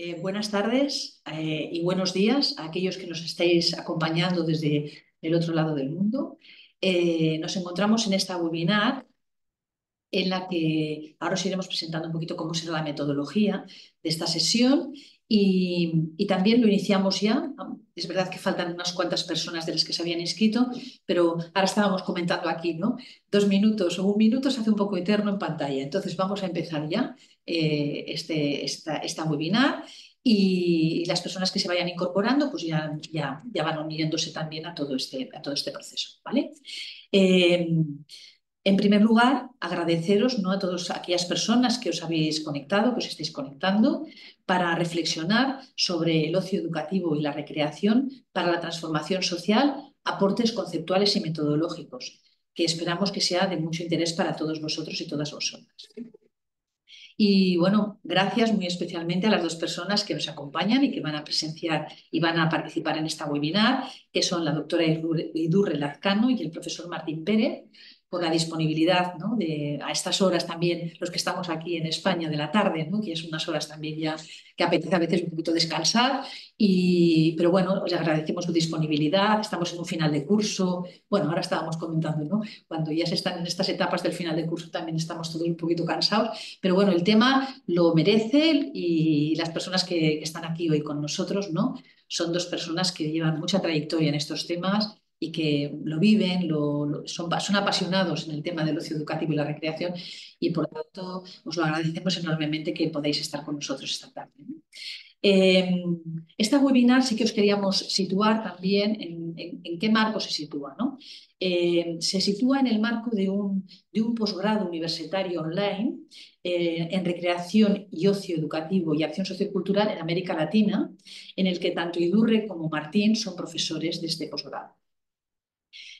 Eh, buenas tardes eh, y buenos días a aquellos que nos estáis acompañando desde el otro lado del mundo. Eh, nos encontramos en esta webinar en la que ahora os iremos presentando un poquito cómo será la metodología de esta sesión y, también lo iniciamos ya. Es verdad que faltan unas cuantas personas de las que se habían inscrito, pero ahora estábamos comentando aquí, ¿no? Dos minutos o un minuto se hace un poco eterno en pantalla. Entonces vamos a empezar ya eh, este, esta, webinar y, las personas que se vayan incorporando pues ya, ya, van uniéndose también a todo este, a todo este proceso, ¿vale? Eh, en primer lugar, agradeceros ¿no? a todas aquellas personas que os habéis conectado, que os estáis conectando, para reflexionar sobre el ocio educativo y la recreación para la transformación social, aportes conceptuales y metodológicos, que esperamos que sea de mucho interés para todos vosotros y todas vosotras. Y bueno, gracias muy especialmente a las dos personas que nos acompañan y que van a presenciar y van a participar en esta webinar, que son la doctora Idurre Lazcano y el profesor Martín Pérez por la disponibilidad ¿no? a estas horas también, los que estamos aquí en España de la tarde, ¿no? que es unas horas también ya que apetece a veces un poquito descansar. Y, pero bueno, os agradecemos su disponibilidad, estamos en un final de curso, bueno, ahora estábamos comentando, ¿no? cuando ya se están en estas etapas del final de curso también estamos todos un poquito cansados, pero bueno, el tema lo merece y las personas que, están aquí hoy con nosotros, ¿no? Son dos personas que llevan mucha trayectoria en estos temas y que lo viven, son, apasionados en el tema del ocio educativo y la recreación y por tanto os lo agradecemos enormemente que podáis estar con nosotros esta tarde. Eh, esta webinar sí que os queríamos situar también en, qué marco se sitúa. ¿no? Em, se sitúa en el marco de un, posgrado universitario online eh, en recreación y ocio educativo y acción sociocultural en América Latina, en el que tanto Idurre como Martín son profesores de este posgrado.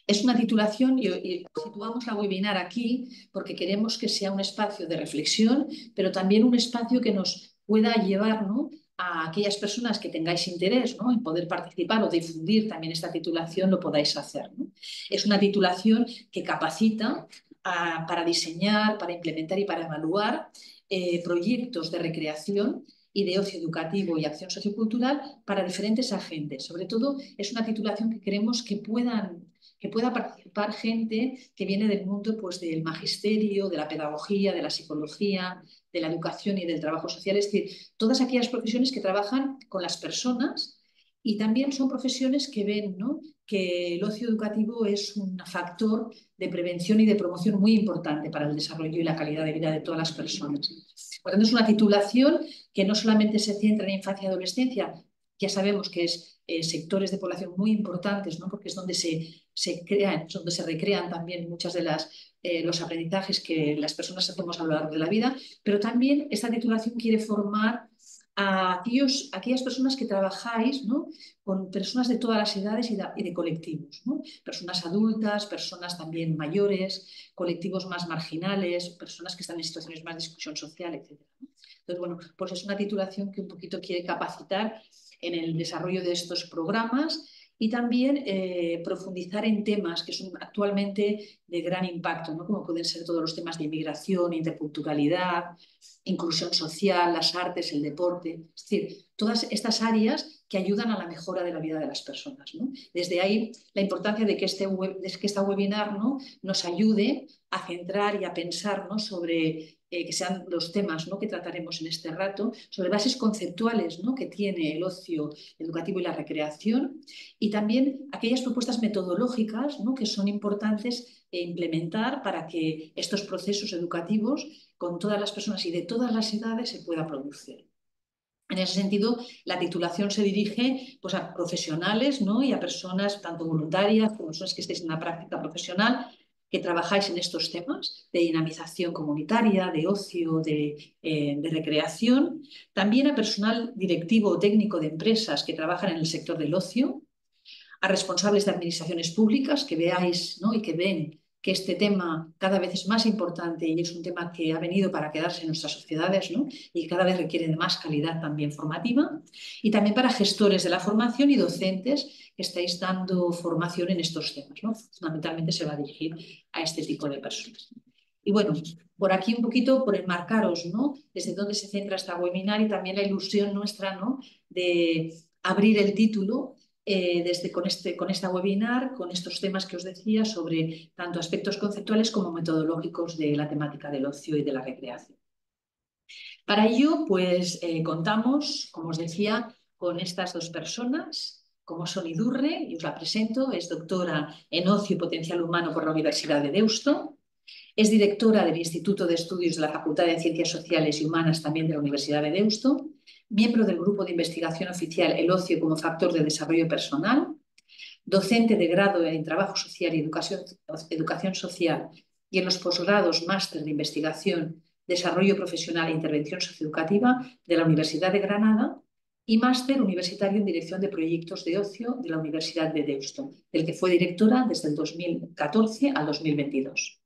Es una titulación y, situamos la webinar aquí porque queremos que sea un espacio de reflexión, pero también un espacio que nos pueda llevar ¿no? a aquellas personas que tengáis interés en poder participar o difundir también esta titulación, lo podáis hacer. Es una titulación que capacita ah, para diseñar, para implementar y para evaluar eh, proyectos de recreación y de ocio educativo y acción sociocultural para diferentes agentes. Sobre todo es una titulación que queremos que puedan que pueda participar gente que viene del mundo pues, del magisterio, de la pedagogía, de la psicología, de la educación y del trabajo social, es decir, todas aquellas profesiones que trabajan con las personas y también son profesiones que ven que el ocio educativo es un factor de prevención y de promoción muy importante para el desarrollo y la calidad de vida de todas las personas. Por tanto, es una titulación que no solamente se centra en infancia y adolescencia, ya sabemos que es eh, sectores de población muy importantes, ¿no? porque es donde se se crean, donde se recrean también muchas de las eh, los aprendizajes que las personas hacemos a lo largo de la vida, pero también esta titulación quiere formar a aquellas personas que trabajáis con personas de todas las edades y de, colectivos, personas adultas, personas también mayores, colectivos más marginales, personas que están en situaciones más de exclusión social, etc. Entonces, bueno, pues es una titulación que un poquito quiere capacitar en el desarrollo de estos programas y también eh, profundizar en temas que son actualmente de gran impacto, ¿no? como pueden ser todos los temas de inmigración, interculturalidad, inclusión social, las artes, el deporte, es decir, todas estas áreas que ayudan a la mejora de la vida de las personas. Desde ahí, la importancia de que, este web, de que esta webinar ¿no? nos ayude a centrar y a pensar sobre eh, que sean los temas ¿no? que trataremos en este rato, sobre bases conceptuales ¿no? que tiene el ocio educativo y la recreación, y también aquellas propuestas metodológicas ¿no? que son importantes e implementar para que estos procesos educativos con todas las personas y de todas las edades se pueda producir. En ese sentido, la titulación se dirige pues, a profesionales ¿no? y a personas tanto voluntarias como personas que estén en la práctica profesional que trabajáis en estos temas de dinamización comunitaria, de ocio, eh, de, recreación, también a personal directivo o técnico de empresas que trabajan en el sector del ocio, a responsables de administraciones públicas que veáis ¿no? y que ven que este tema cada vez es más importante y es un tema que ha venido para quedarse en nuestras sociedades y cada vez requiere de más calidad también formativa, y también para gestores de la formación y docentes que estáis dando formación en estos temas. ¿no? Fundamentalmente se va a dirigir a este tipo de personas. Y bueno, por aquí un poquito, por enmarcaros, ¿no? Desde dónde se centra este webinar y también la ilusión nuestra, ¿no? De abrir el título eh, desde con, este, con esta webinar, con estos temas que os decía sobre tanto aspectos conceptuales como metodológicos de la temática del ocio y de la recreación. Para ello, pues eh, contamos, como os decía, con estas dos personas, como son Idurre, y os la presento, es doctora en ocio y potencial humano por la Universidad de Deusto, es directora del Instituto de Estudios de la Facultad de Ciencias Sociales y Humanas también de la Universidad de Deusto, miembro del Grupo de Investigación Oficial El Ocio como Factor de Desarrollo Personal, docente de grado en Trabajo Social y Educación, Social y en los posgrados Máster de Investigación, Desarrollo Profesional e Intervención Socioeducativa de la Universidad de Granada y máster universitario en Dirección de Proyectos de Ocio de la Universidad de Deusto, del que fue directora desde el 2014 al 2022.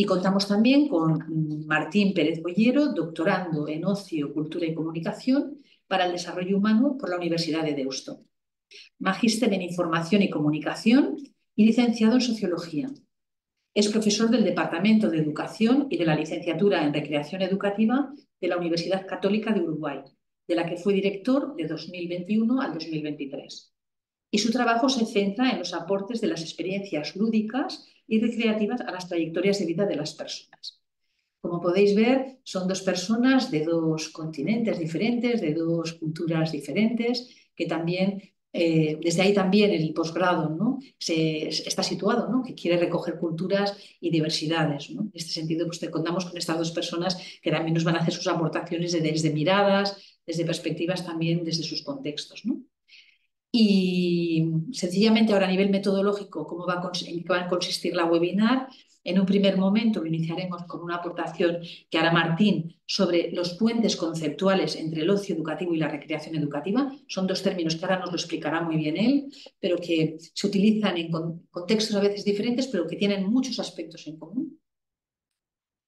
Y contamos también con Martín Pérez Bollero, doctorando en Ocio, Cultura y Comunicación para el Desarrollo Humano por la Universidad de Deusto, magíster en Información y Comunicación y licenciado en Sociología. Es profesor del Departamento de Educación y de la Licenciatura en Recreación Educativa de la Universidad Católica de Uruguay, de la que fue director de 2021 al 2023. Y su trabajo se centra en los aportes de las experiencias lúdicas y recreativas a las trayectorias de vida de las personas. Como podéis ver, son dos personas de dos continentes diferentes, de dos culturas diferentes, que también, eh, desde ahí también el posgrado ¿no? Se, está situado, ¿no? que quiere recoger culturas y diversidades. En este sentido, pues contamos con estas dos personas que también nos van a hacer sus aportaciones desde, desde miradas, desde perspectivas también, desde sus contextos. ¿no? Y sencillamente ahora a nivel metodológico, ¿cómo va a en qué va a consistir la webinar? En un primer momento lo iniciaremos con una aportación que hará Martín sobre los puentes conceptuales entre el ocio educativo y la recreación educativa. Son dos términos que ahora nos lo explicará muy bien él, pero que se utilizan en contextos a veces diferentes, pero que tienen muchos aspectos en común.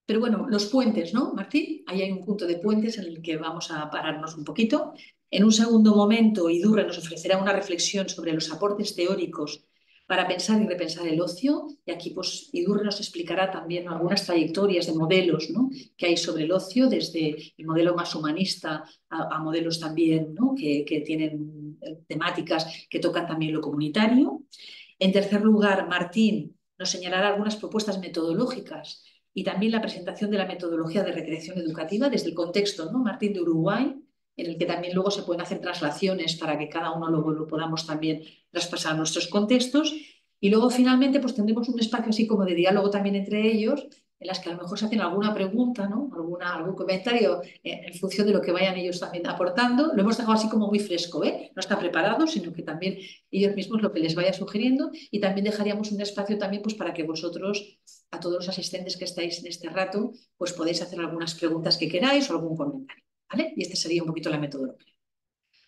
Pero bueno, los puentes, ¿no, Martín? Ahí hay un punto de puentes en el que vamos a pararnos un poquito. En un segundo momento, Idurre nos ofrecerá una reflexión sobre los aportes teóricos para pensar y repensar el ocio. Y aquí pues, Idurre nos explicará también algunas trayectorias de modelos que hay sobre el ocio, desde el modelo más humanista a, modelos también que, que tienen eh, temáticas que tocan también lo comunitario. En tercer lugar, Martín nos señalará algunas propuestas metodológicas y también la presentación de la metodología de recreación educativa desde el contexto, ¿no? Martín de Uruguay, en el que también luego se pueden hacer traslaciones para que cada uno luego lo podamos también traspasar a nuestros contextos. Y luego finalmente pues tendremos un espacio así como de diálogo también entre ellos, en las que a lo mejor se hacen alguna pregunta, ¿no? Alguna, algún comentario eh, en función de lo que vayan ellos también aportando. Lo hemos dejado así como muy fresco, ¿eh? no está preparado, sino que también ellos mismos lo que les vaya sugiriendo y también dejaríamos un espacio también pues, para que vosotros, a todos los asistentes que estáis en este rato, pues podéis hacer algunas preguntas que queráis o algún comentario. Y esta sería un poquito la metodología.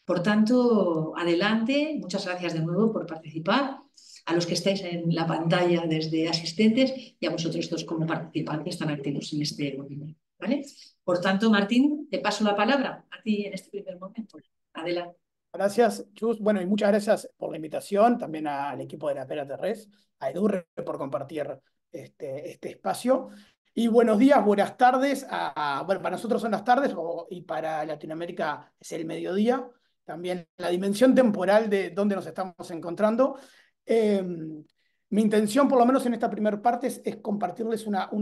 Por tanto, adelante, muchas gracias de nuevo por participar, a los que estáis en la pantalla desde asistentes y a vosotros dos como participantes tan activos en este movimiento. ¿vale? Por tanto, Martín, te paso la palabra a ti en este primer momento. Adelante. Gracias, Chus. Bueno, y muchas gracias por la invitación, también al equipo de la Pera Terrés, a Edurre por compartir este, este espacio. Y buenos días, buenas tardes. bueno, para nosotros son las tardes y para Latinoamérica es el mediodía. También la dimensión temporal de dónde nos estamos encontrando. Em, mi intención, por lo menos en esta primera parte, es, compartirles una,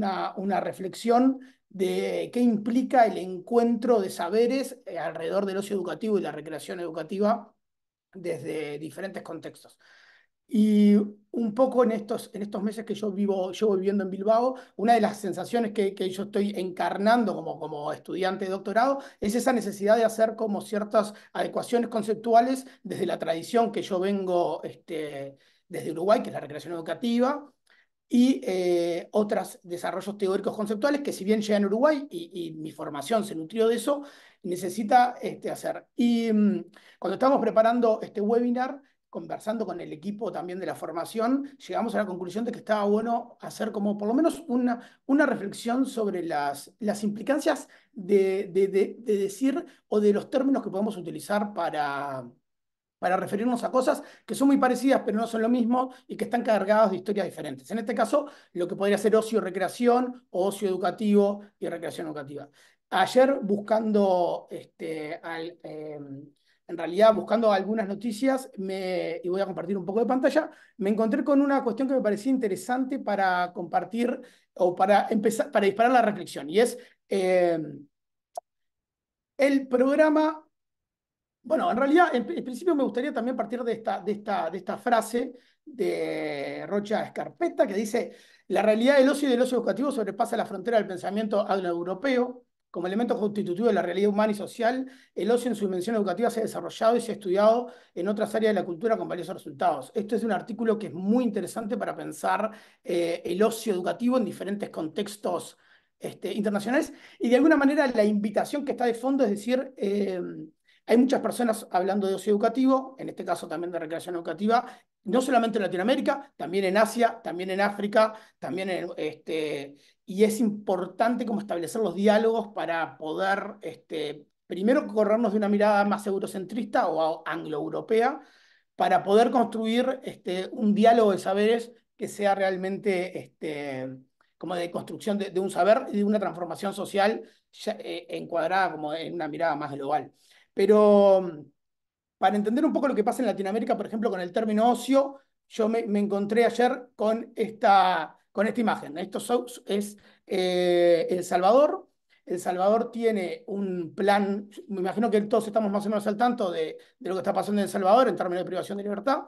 reflexión de qué implica el encuentro de saberes eh, alrededor del ocio educativo y la recreación educativa desde diferentes contextos. Y un poco en estos, meses que yo vivo, llevo viviendo en Bilbao, una de las sensaciones que, yo estoy encarnando como, estudiante de doctorado es esa necesidad de hacer como ciertas adecuaciones conceptuales desde la tradición que yo vengo este, desde Uruguay, que es la recreación educativa, y eh, otros desarrollos teóricos conceptuales que si bien llega en Uruguay y, mi formación se nutrió de eso, necesita este, hacer. Y mm, cuando estamos preparando este webinar, conversando con el equipo también de la formación, llegamos a la conclusión de que estaba bueno hacer como por lo menos una, una reflexión sobre las, las implicancias de, decir o de los términos que podemos utilizar para, para referirnos a cosas que son muy parecidas pero no son lo mismo y que están cargadas de historias diferentes. En este caso, lo que podría ser ocio y recreación, ocio educativo y recreación educativa. Ayer, buscando este, al, em, en realidad buscando algunas noticias, y voy a compartir un poco de pantalla, me encontré con una cuestión que me parecía interesante para compartir o para empezar, para disparar la reflexión, y es em, el programa, bueno, en realidad, en, principio me gustaría también partir de esta, de esta, de esta frase de Rocha Escarpeta, que dice, la realidad del ocio y del ocio educativo sobrepasa la frontera del pensamiento agroeuropeo, como elemento constitutivo de la realidad humana y social, el ocio en su dimensión educativa se ha desarrollado y se ha estudiado en otras áreas de la cultura con varios resultados. Esto es un artículo que es muy interesante para pensar eh, el ocio educativo en diferentes contextos este, internacionales y de alguna manera la invitación que está de fondo es decir... Em, hay muchas personas hablando de ocio educativo, en este caso también de recreación educativa, no solamente en Latinoamérica, también en Asia, también en África, también en, este, y es importante como establecer los diálogos para poder, este, primero, corrernos de una mirada más eurocentrista o anglo-europea para poder construir este, un diálogo de saberes que sea realmente este, como de construcción de, un saber y de una transformación social eh, encuadrada como en una mirada más global. Pero para entender un poco lo que pasa en Latinoamérica, por ejemplo, con el término ocio, yo me encontré ayer con esta con esta imagen. Esto es eh, El Salvador. El Salvador tiene un plan, me imagino que todos estamos más o menos al tanto de, lo que está pasando en El Salvador en términos de privación de libertad.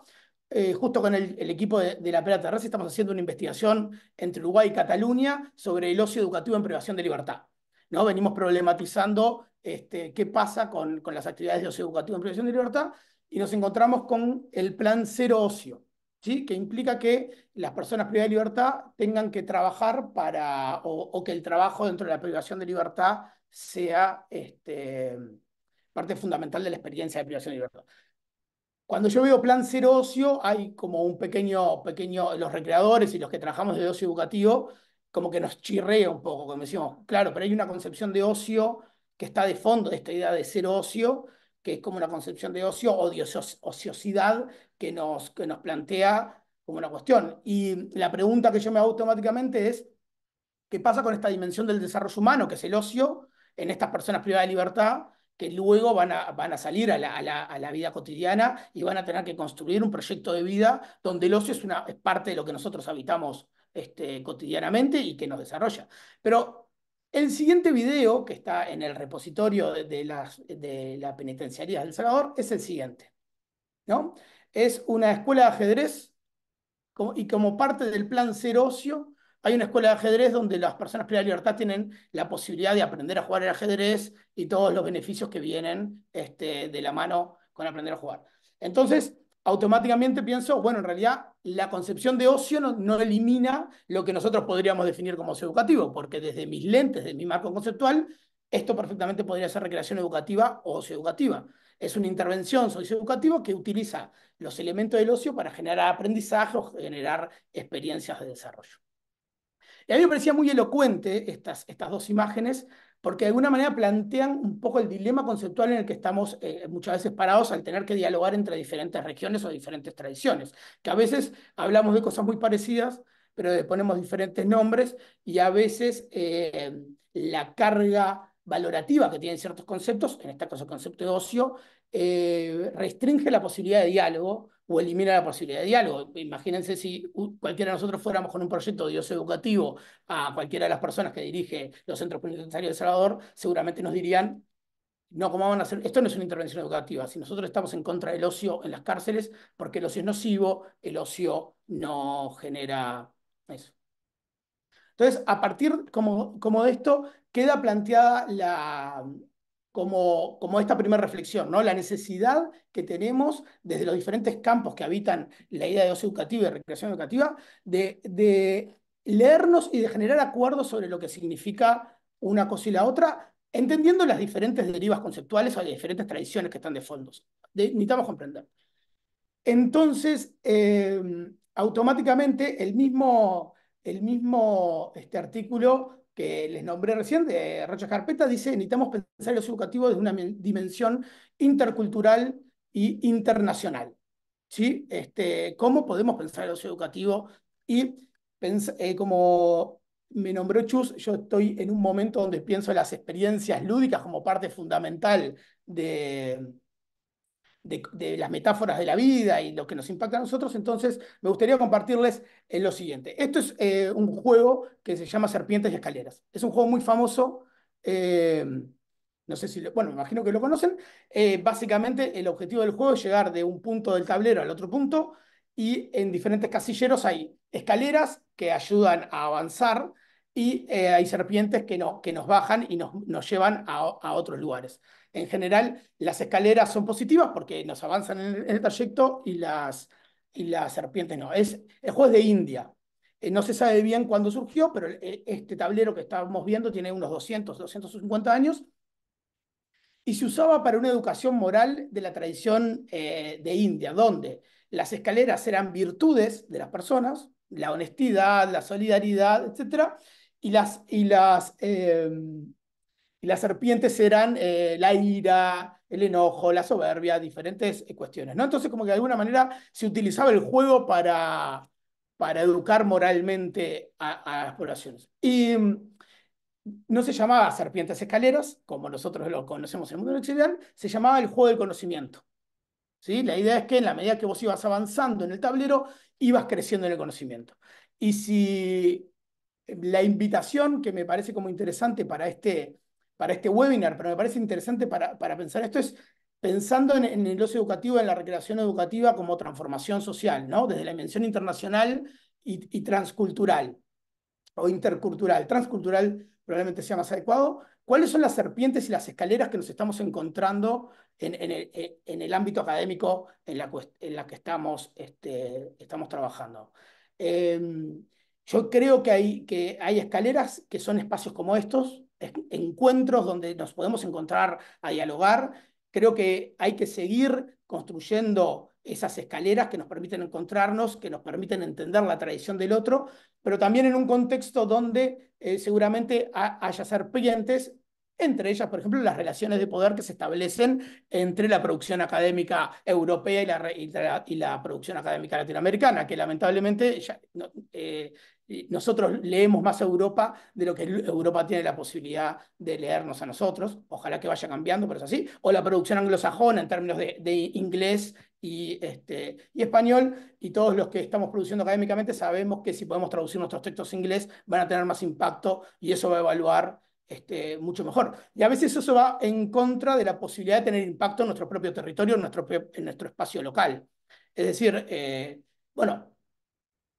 Eh, justo con el, equipo de, la Pera Terraza estamos haciendo una investigación entre Uruguay y Cataluña sobre el ocio educativo en privación de libertad. ¿no? Venimos problematizando este, qué pasa con, con, las actividades de ocio educativo en privación de libertad y nos encontramos con el plan cero ocio que implica que las personas privadas de libertad tengan que trabajar para, o, que el trabajo dentro de la privación de libertad sea este, parte fundamental de la experiencia de privación de libertad. Cuando yo veo plan cero ocio, hay como un pequeño, pequeño, los recreadores y los que trabajamos de ocio educativo, como que nos chirrea un poco, como decimos, claro, pero hay una concepción de ocio que está de fondo de esta idea de cero ocio, que es como una concepción de ocio o de ociosidad que nos, que nos plantea como una cuestión. Y la pregunta que yo me hago automáticamente es, ¿qué pasa con esta dimensión del desarrollo humano, que es el ocio, en estas personas privadas de libertad, que luego van a, van a salir a la, vida cotidiana y van a tener que construir un proyecto de vida donde el ocio es, una, es parte de lo que nosotros habitamos este, cotidianamente y que nos desarrolla? Pero el siguiente video, que está en el repositorio de, la Penitenciaría del Salvador, es el siguiente. ¿no? Es una escuela de ajedrez y como parte del plan Ser Ocio, hay una escuela de ajedrez donde las personas privadas libertad tienen la posibilidad de aprender a jugar el ajedrez y todos los beneficios que vienen este, de la mano con aprender a jugar. Entonces, automáticamente pienso, bueno, en realidad la concepción de ocio no, elimina lo que nosotros podríamos definir como ocio educativo, porque desde mis lentes, desde mi marco conceptual, esto perfectamente podría ser recreación educativa o ocio educativa. Es una intervención socioeducativa que utiliza los elementos del ocio para generar aprendizaje o generar experiencias de desarrollo. Y a mí me parecía muy elocuente estas, estas dos imágenes, porque de alguna manera plantean un poco el dilema conceptual en el que estamos eh, muchas veces parados al tener que dialogar entre diferentes regiones o diferentes tradiciones, que a veces hablamos de cosas muy parecidas, pero le ponemos diferentes nombres y a veces eh, la carga valorativa que tienen ciertos conceptos, en este caso el concepto de ocio, eh, restringe la posibilidad de diálogo o elimina la posibilidad de diálogo. Imagínense si cualquiera de nosotros fuéramos con un proyecto de ocio educativo a cualquiera de las personas que dirige los centros penitenciarios de Salvador, seguramente nos dirían, no, ¿cómo van a hacer? Esto no es una intervención educativa. Si nosotros estamos en contra del ocio en las cárceles, porque el ocio es nocivo, el ocio no genera eso. Entonces, a partir como, como de esto, queda planteada la, como, esta primera reflexión, ¿no? la necesidad que tenemos desde los diferentes campos que habitan la idea de ocio educativa y recreación educativa, de, leernos y de generar acuerdos sobre lo que significa una cosa y la otra, entendiendo las diferentes derivas conceptuales o las diferentes tradiciones que están de fondos. necesitamos comprender. Entonces, eh, automáticamente el mismo, el mismo este artículo que les nombré recién, de Rocha Carpeta, dice, necesitamos pensar el ocio educativo desde una dimensión intercultural e internacional. ¿Sí? Este, ¿Cómo podemos pensar el ocio educativo? Y eh, como me nombró Chus, yo estoy en un momento donde pienso las experiencias lúdicas como parte fundamental de, de, las metáforas de la vida y lo que nos impacta a nosotros, entonces me gustaría compartirles eh, lo siguiente. Esto es eh, un juego que se llama Serpientes y Escaleras. Es un juego muy famoso. Eh, no sé si, lo, bueno, me imagino que lo conocen. básicamente el objetivo del juego es llegar de un punto del tablero al otro punto y en diferentes casilleros hay escaleras que ayudan a avanzar y hay serpientes que, nos bajan y nos, llevan a otros lugares en general las escaleras son positivas porque nos avanzan en el, trayecto y las, y serpientes no. Es el juez de India. Eh, no se sabe bien cuándo surgió, pero eh, este tablero que estamos viendo tiene unos 200, 250 años y se usaba para una educación moral de la tradición eh, de India, donde las escaleras eran virtudes de las personas, la honestidad, la solidaridad, etc. Y las, y las, em, y las serpientes eran eh, la ira, el enojo, la soberbia, diferentes eh, cuestiones. ¿no? Entonces, como que de alguna manera se utilizaba el juego para, para educar moralmente a, a las poblaciones. Y mm, no se llamaba serpientes escaleras, como nosotros lo conocemos en el mundo occidental, se llamaba el juego del conocimiento. ¿Sí? La idea es que en la medida que vos ibas avanzando en el tablero, ibas creciendo en el conocimiento. Y si eh, la invitación que me parece como interesante para este para este webinar, pero me parece interesante para, pensar esto es pensando en, el ocio educativo, en la recreación educativa como transformación social, ¿no? Desde la dimensión internacional y, transcultural o intercultural. Transcultural probablemente sea más adecuado. ¿Cuáles son las serpientes y las escaleras que nos estamos encontrando en, eh, el, ámbito académico en la, en la que estamos, este, estamos trabajando? Em, yo creo que hay, que hay escaleras que son espacios como estos, encuentros donde nos podemos encontrar a dialogar. Creo que hay que seguir construyendo esas escaleras que nos permiten encontrarnos, que nos permiten entender la tradición del otro, pero también en un contexto donde eh, seguramente haya haya serpientes, entre ellas, por ejemplo, las relaciones de poder que se establecen entre la producción académica europea y la, y la, producción académica latinoamericana, que lamentablemente ya, eh, nosotros leemos más Europa de lo que Europa tiene la posibilidad de leernos a nosotros. Ojalá que vaya cambiando, pero es así. O la producción anglosajona en términos de, inglés este, y, español. Y todos los que estamos produciendo académicamente sabemos que si podemos traducir nuestros textos en inglés van a tener más impacto y eso va a evaluar este, mucho mejor. Y a veces eso va en contra de la posibilidad de tener impacto en nuestro propio territorio, en nuestro, espacio local. Es decir, eh, bueno,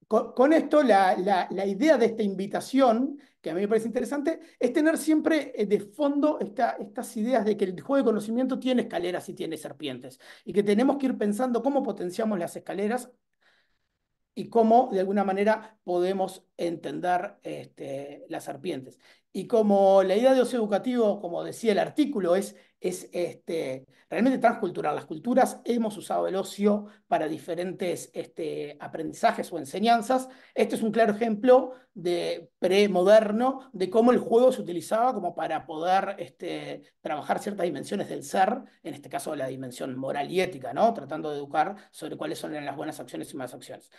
con, esto, la, idea de esta invitación, que a mí me parece interesante, es tener siempre eh, de fondo estas ideas de que el juego de conocimiento tiene escaleras y tiene serpientes, y que tenemos que ir pensando cómo potenciamos las escaleras y cómo de alguna manera podemos entender este, las serpientes. Y como la idea de ocio educativo, como decía el artículo, es, este, realmente transcultural. Las culturas hemos usado el ocio para diferentes este, aprendizajes o enseñanzas. Este es un claro ejemplo de premoderno de cómo el juego se utilizaba como para poder este, trabajar ciertas dimensiones del ser, en este caso la dimensión moral y ética, ¿no? tratando de educar sobre cuáles son las buenas acciones y malas acciones.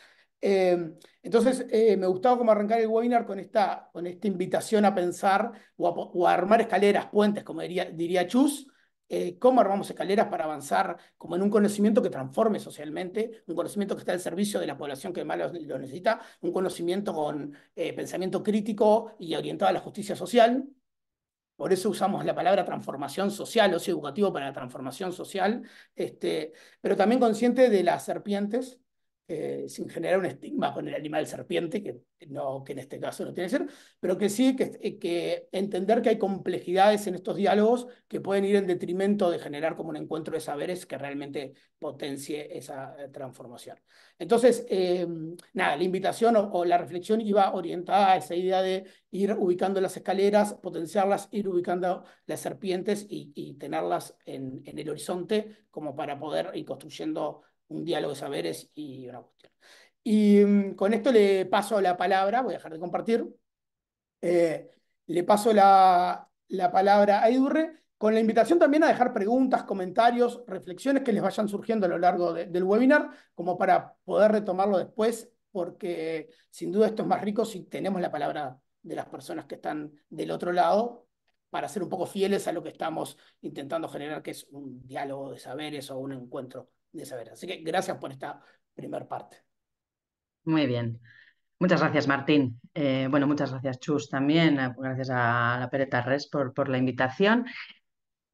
Em, entonces, eh, me gustaba como arrancar el webinar con esta, con esta invitación a pensar o a, armar escaleras, puentes, como diría, diría Chus, eh, cómo armamos escaleras para avanzar como en un conocimiento que transforme socialmente, un conocimiento que está al servicio de la población que más lo, necesita, un conocimiento con eh, pensamiento crítico y orientado a la justicia social, por eso usamos la palabra transformación social, ocio educativo para la transformación social, este, pero también consciente de las serpientes eh, sin generar un estigma con el animal serpiente, que, no, que en este caso no tiene que ser, pero que sí eh, que, entender que hay complejidades en estos diálogos que pueden ir en detrimento de generar como un encuentro de saberes que realmente potencie esa eh, transformación. Entonces, em, nada, la invitación o, la reflexión iba orientada a esa idea de ir ubicando las escaleras, potenciarlas, ir ubicando las serpientes y, tenerlas en, en el horizonte como para poder ir construyendo un diálogo de saberes y una cuestión. Y mm, con esto le paso la palabra, voy a dejar de compartir, eh, le paso la, palabra a Edurre con la invitación también a dejar preguntas, comentarios, reflexiones que les vayan surgiendo a lo largo del webinar, como para poder retomarlo después, porque sin duda esto es más rico si tenemos la palabra de las personas que están del otro lado, para ser un poco fieles a lo que estamos intentando generar, que es un diálogo de saberes o un encuentro de saber. Así que gracias por esta primera parte. Muy bien. Muchas gracias, Martín. Eh, bueno, muchas gracias, Chus, también. Eh, gracias a la Pereta Res por, la invitación.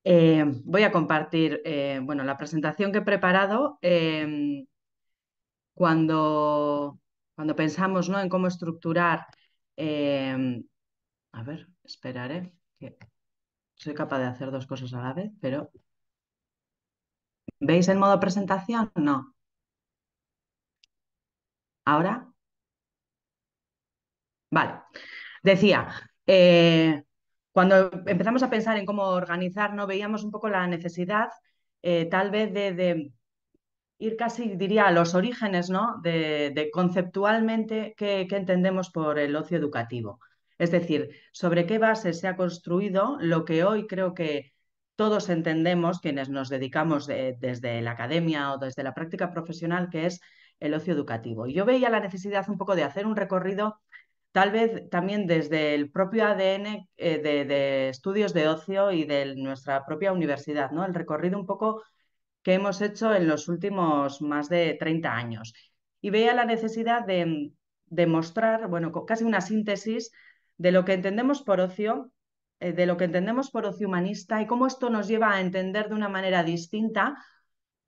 Eh, voy a compartir bueno, la presentación que he preparado. Em, cuando, cuando pensamos ¿no? en cómo estructurar, em, a ver, esperaré, soy capaz de hacer dos cosas a la vez, pero ¿Veis en modo presentación? No. ¿Ahora? Vale. Decía, eh, cuando empezamos a pensar en cómo organizar, no veíamos un poco la necesidad, eh, tal vez, de, ir casi, diría, a los orígenes, ¿no? De, conceptualmente qué, entendemos por el ocio educativo. Es decir, sobre qué base se ha construido lo que hoy creo que todos entendemos, quienes nos dedicamos desde la academia o desde la práctica profesional, que es el ocio educativo. Yo veía la necesidad un poco de hacer un recorrido, tal vez también desde el propio ADN eh, de, estudios de ocio y de nuestra propia universidad, ¿no? El recorrido un poco que hemos hecho en los últimos más de 30 años. Y veía la necesidad de, de mostrar, bueno, casi una síntesis de lo que entendemos por ocio eh, de lo que entendemos por ocio humanista y cómo esto nos lleva a entender de una manera distinta,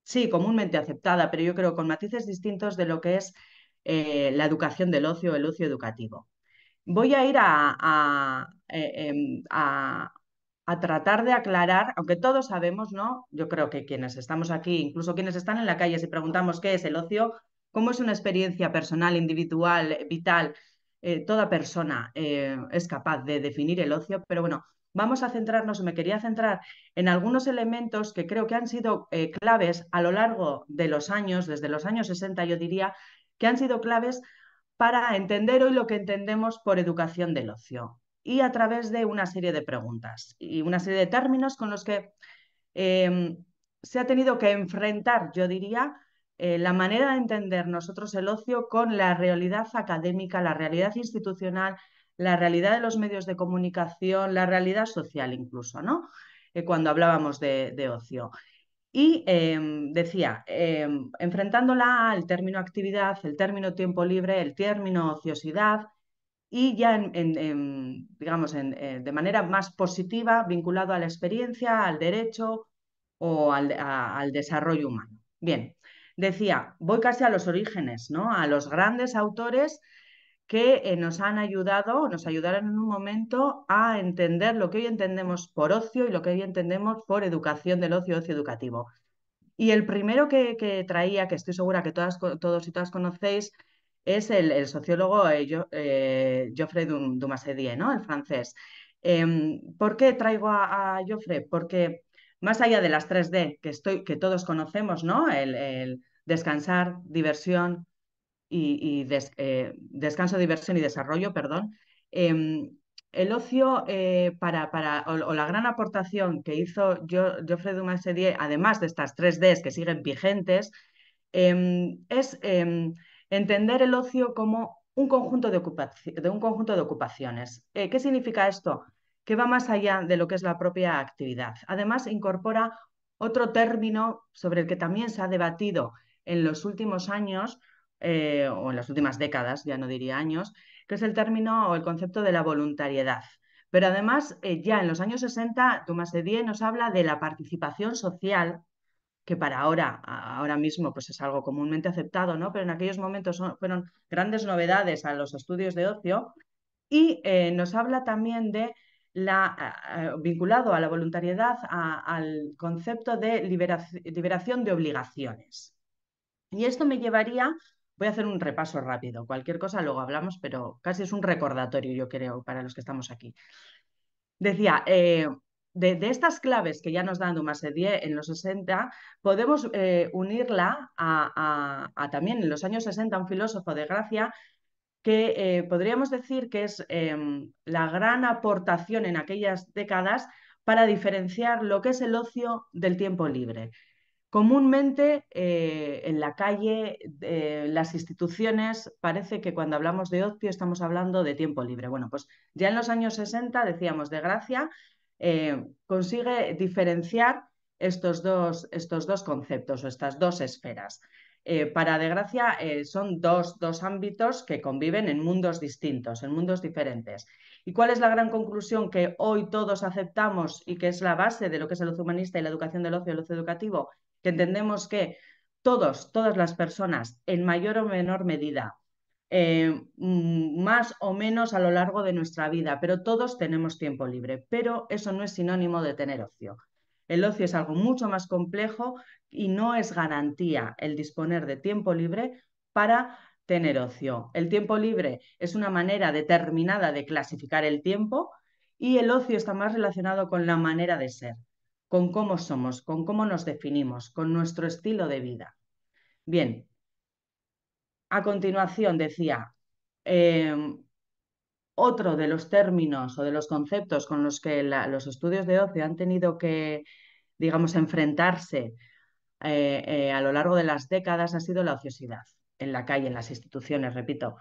sí, comúnmente aceptada, pero yo creo con matices distintos de lo que es eh, la educación del ocio, el ocio educativo. Voy a ir eh, em, a, a tratar de aclarar, aunque todos sabemos, ¿no? Yo creo que quienes estamos aquí, incluso quienes están en la calle, si preguntamos qué es el ocio, cómo es una experiencia personal, individual, vital, eh, toda persona eh, es capaz de definir el ocio, pero bueno, vamos a centrarnos, me quería centrar en algunos elementos que creo que han sido eh, claves a lo largo de los años, desde los años 60 yo diría, que han sido claves para entender hoy lo que entendemos por educación del ocio y a través de una serie de preguntas y una serie de términos con los que em, se ha tenido que enfrentar, yo diría, eh, la manera de entender nosotros el ocio con la realidad académica, la realidad institucional, la realidad de los medios de comunicación, la realidad social incluso, ¿no? Eh, cuando hablábamos de, ocio. Y em, decía, em, enfrentándola al término actividad, el término tiempo libre, el término ociosidad, y ya digamos, eh, de manera más positiva, vinculado a la experiencia, al derecho o al, al desarrollo humano. Bien, decía, voy casi a los orígenes, ¿no? A los grandes autores que eh, nos han ayudado, nos ayudaron en un momento a entender lo que hoy entendemos por ocio y lo que hoy entendemos por educación del ocio, ocio educativo. Y el primero que, traía, que estoy segura que todas, todos y todas conocéis, es el, sociólogo eh, eh Geoffrey Dumas ¿no? El francés. Em, ¿Por qué traigo a, a Geoffrey? Porque más allá de las 3D que, estoy, que todos conocemos, ¿no? El, descansar, diversión y, eh, descanso, diversión y desarrollo, perdón. Em, el ocio eh, para, o, la gran aportación que hizo Geoffrey Dumas además de estas 3 d que siguen vigentes, em, es em, entender el ocio como un conjunto de, de un conjunto de ocupaciones. Eh, ¿Qué significa esto? que va más allá de lo que es la propia actividad. Además, incorpora otro término sobre el que también se ha debatido en los últimos años, eh, o en las últimas décadas, ya no diría años, que es el término o el concepto de la voluntariedad. Pero además, eh, ya en los años 60, Tomás de nos habla de la participación social, que para ahora, ahora mismo, pues es algo comúnmente aceptado, ¿no? Pero en aquellos momentos fueron grandes novedades a los estudios de ocio. Y eh, nos habla también de la, vinculado a la voluntariedad al concepto de liberación, de obligaciones. Y esto me llevaría, voy a hacer un repaso rápido, cualquier cosa luego hablamos, pero casi es un recordatorio, yo creo, para los que estamos aquí. Decía, eh, de, estas claves que ya nos dan Dumas 10 en los 60, podemos eh, unirla a, a, también en los años 60 un filósofo de gracia que eh, podríamos decir que es em, la gran aportación en aquellas décadas para diferenciar lo que es el ocio del tiempo libre. Comúnmente eh, en la calle, eh, las instituciones, parece que cuando hablamos de ocio estamos hablando de tiempo libre. Bueno, pues ya en los años 60 decíamos de gracia, consigue diferenciar estos estos dos conceptos o estas dos esferas. Eh, para desgracia, eh, son dos, ámbitos que conviven en mundos distintos, en mundos diferentes. ¿Y cuál es la gran conclusión que hoy todos aceptamos y que es la base de lo que es el ocio humanista y la educación del ocio, el ocio educativo? Que entendemos que todos, todas las personas, en mayor o menor medida, eh, mm, más o menos a lo largo de nuestra vida, pero todos tenemos tiempo libre, pero eso no es sinónimo de tener ocio. El ocio es algo mucho más complejo y no es garantía el disponer de tiempo libre para tener ocio. El tiempo libre es una manera determinada de clasificar el tiempo y el ocio está más relacionado con la manera de ser, con cómo somos, con cómo nos definimos, con nuestro estilo de vida. Bien, a continuación decía, em, otro de los términos o de los conceptos con los que los estudios de ocio han tenido que, digamos, enfrentarse eh, eh, a lo largo de las décadas ha sido la ociosidad en la calle, en las instituciones, repito.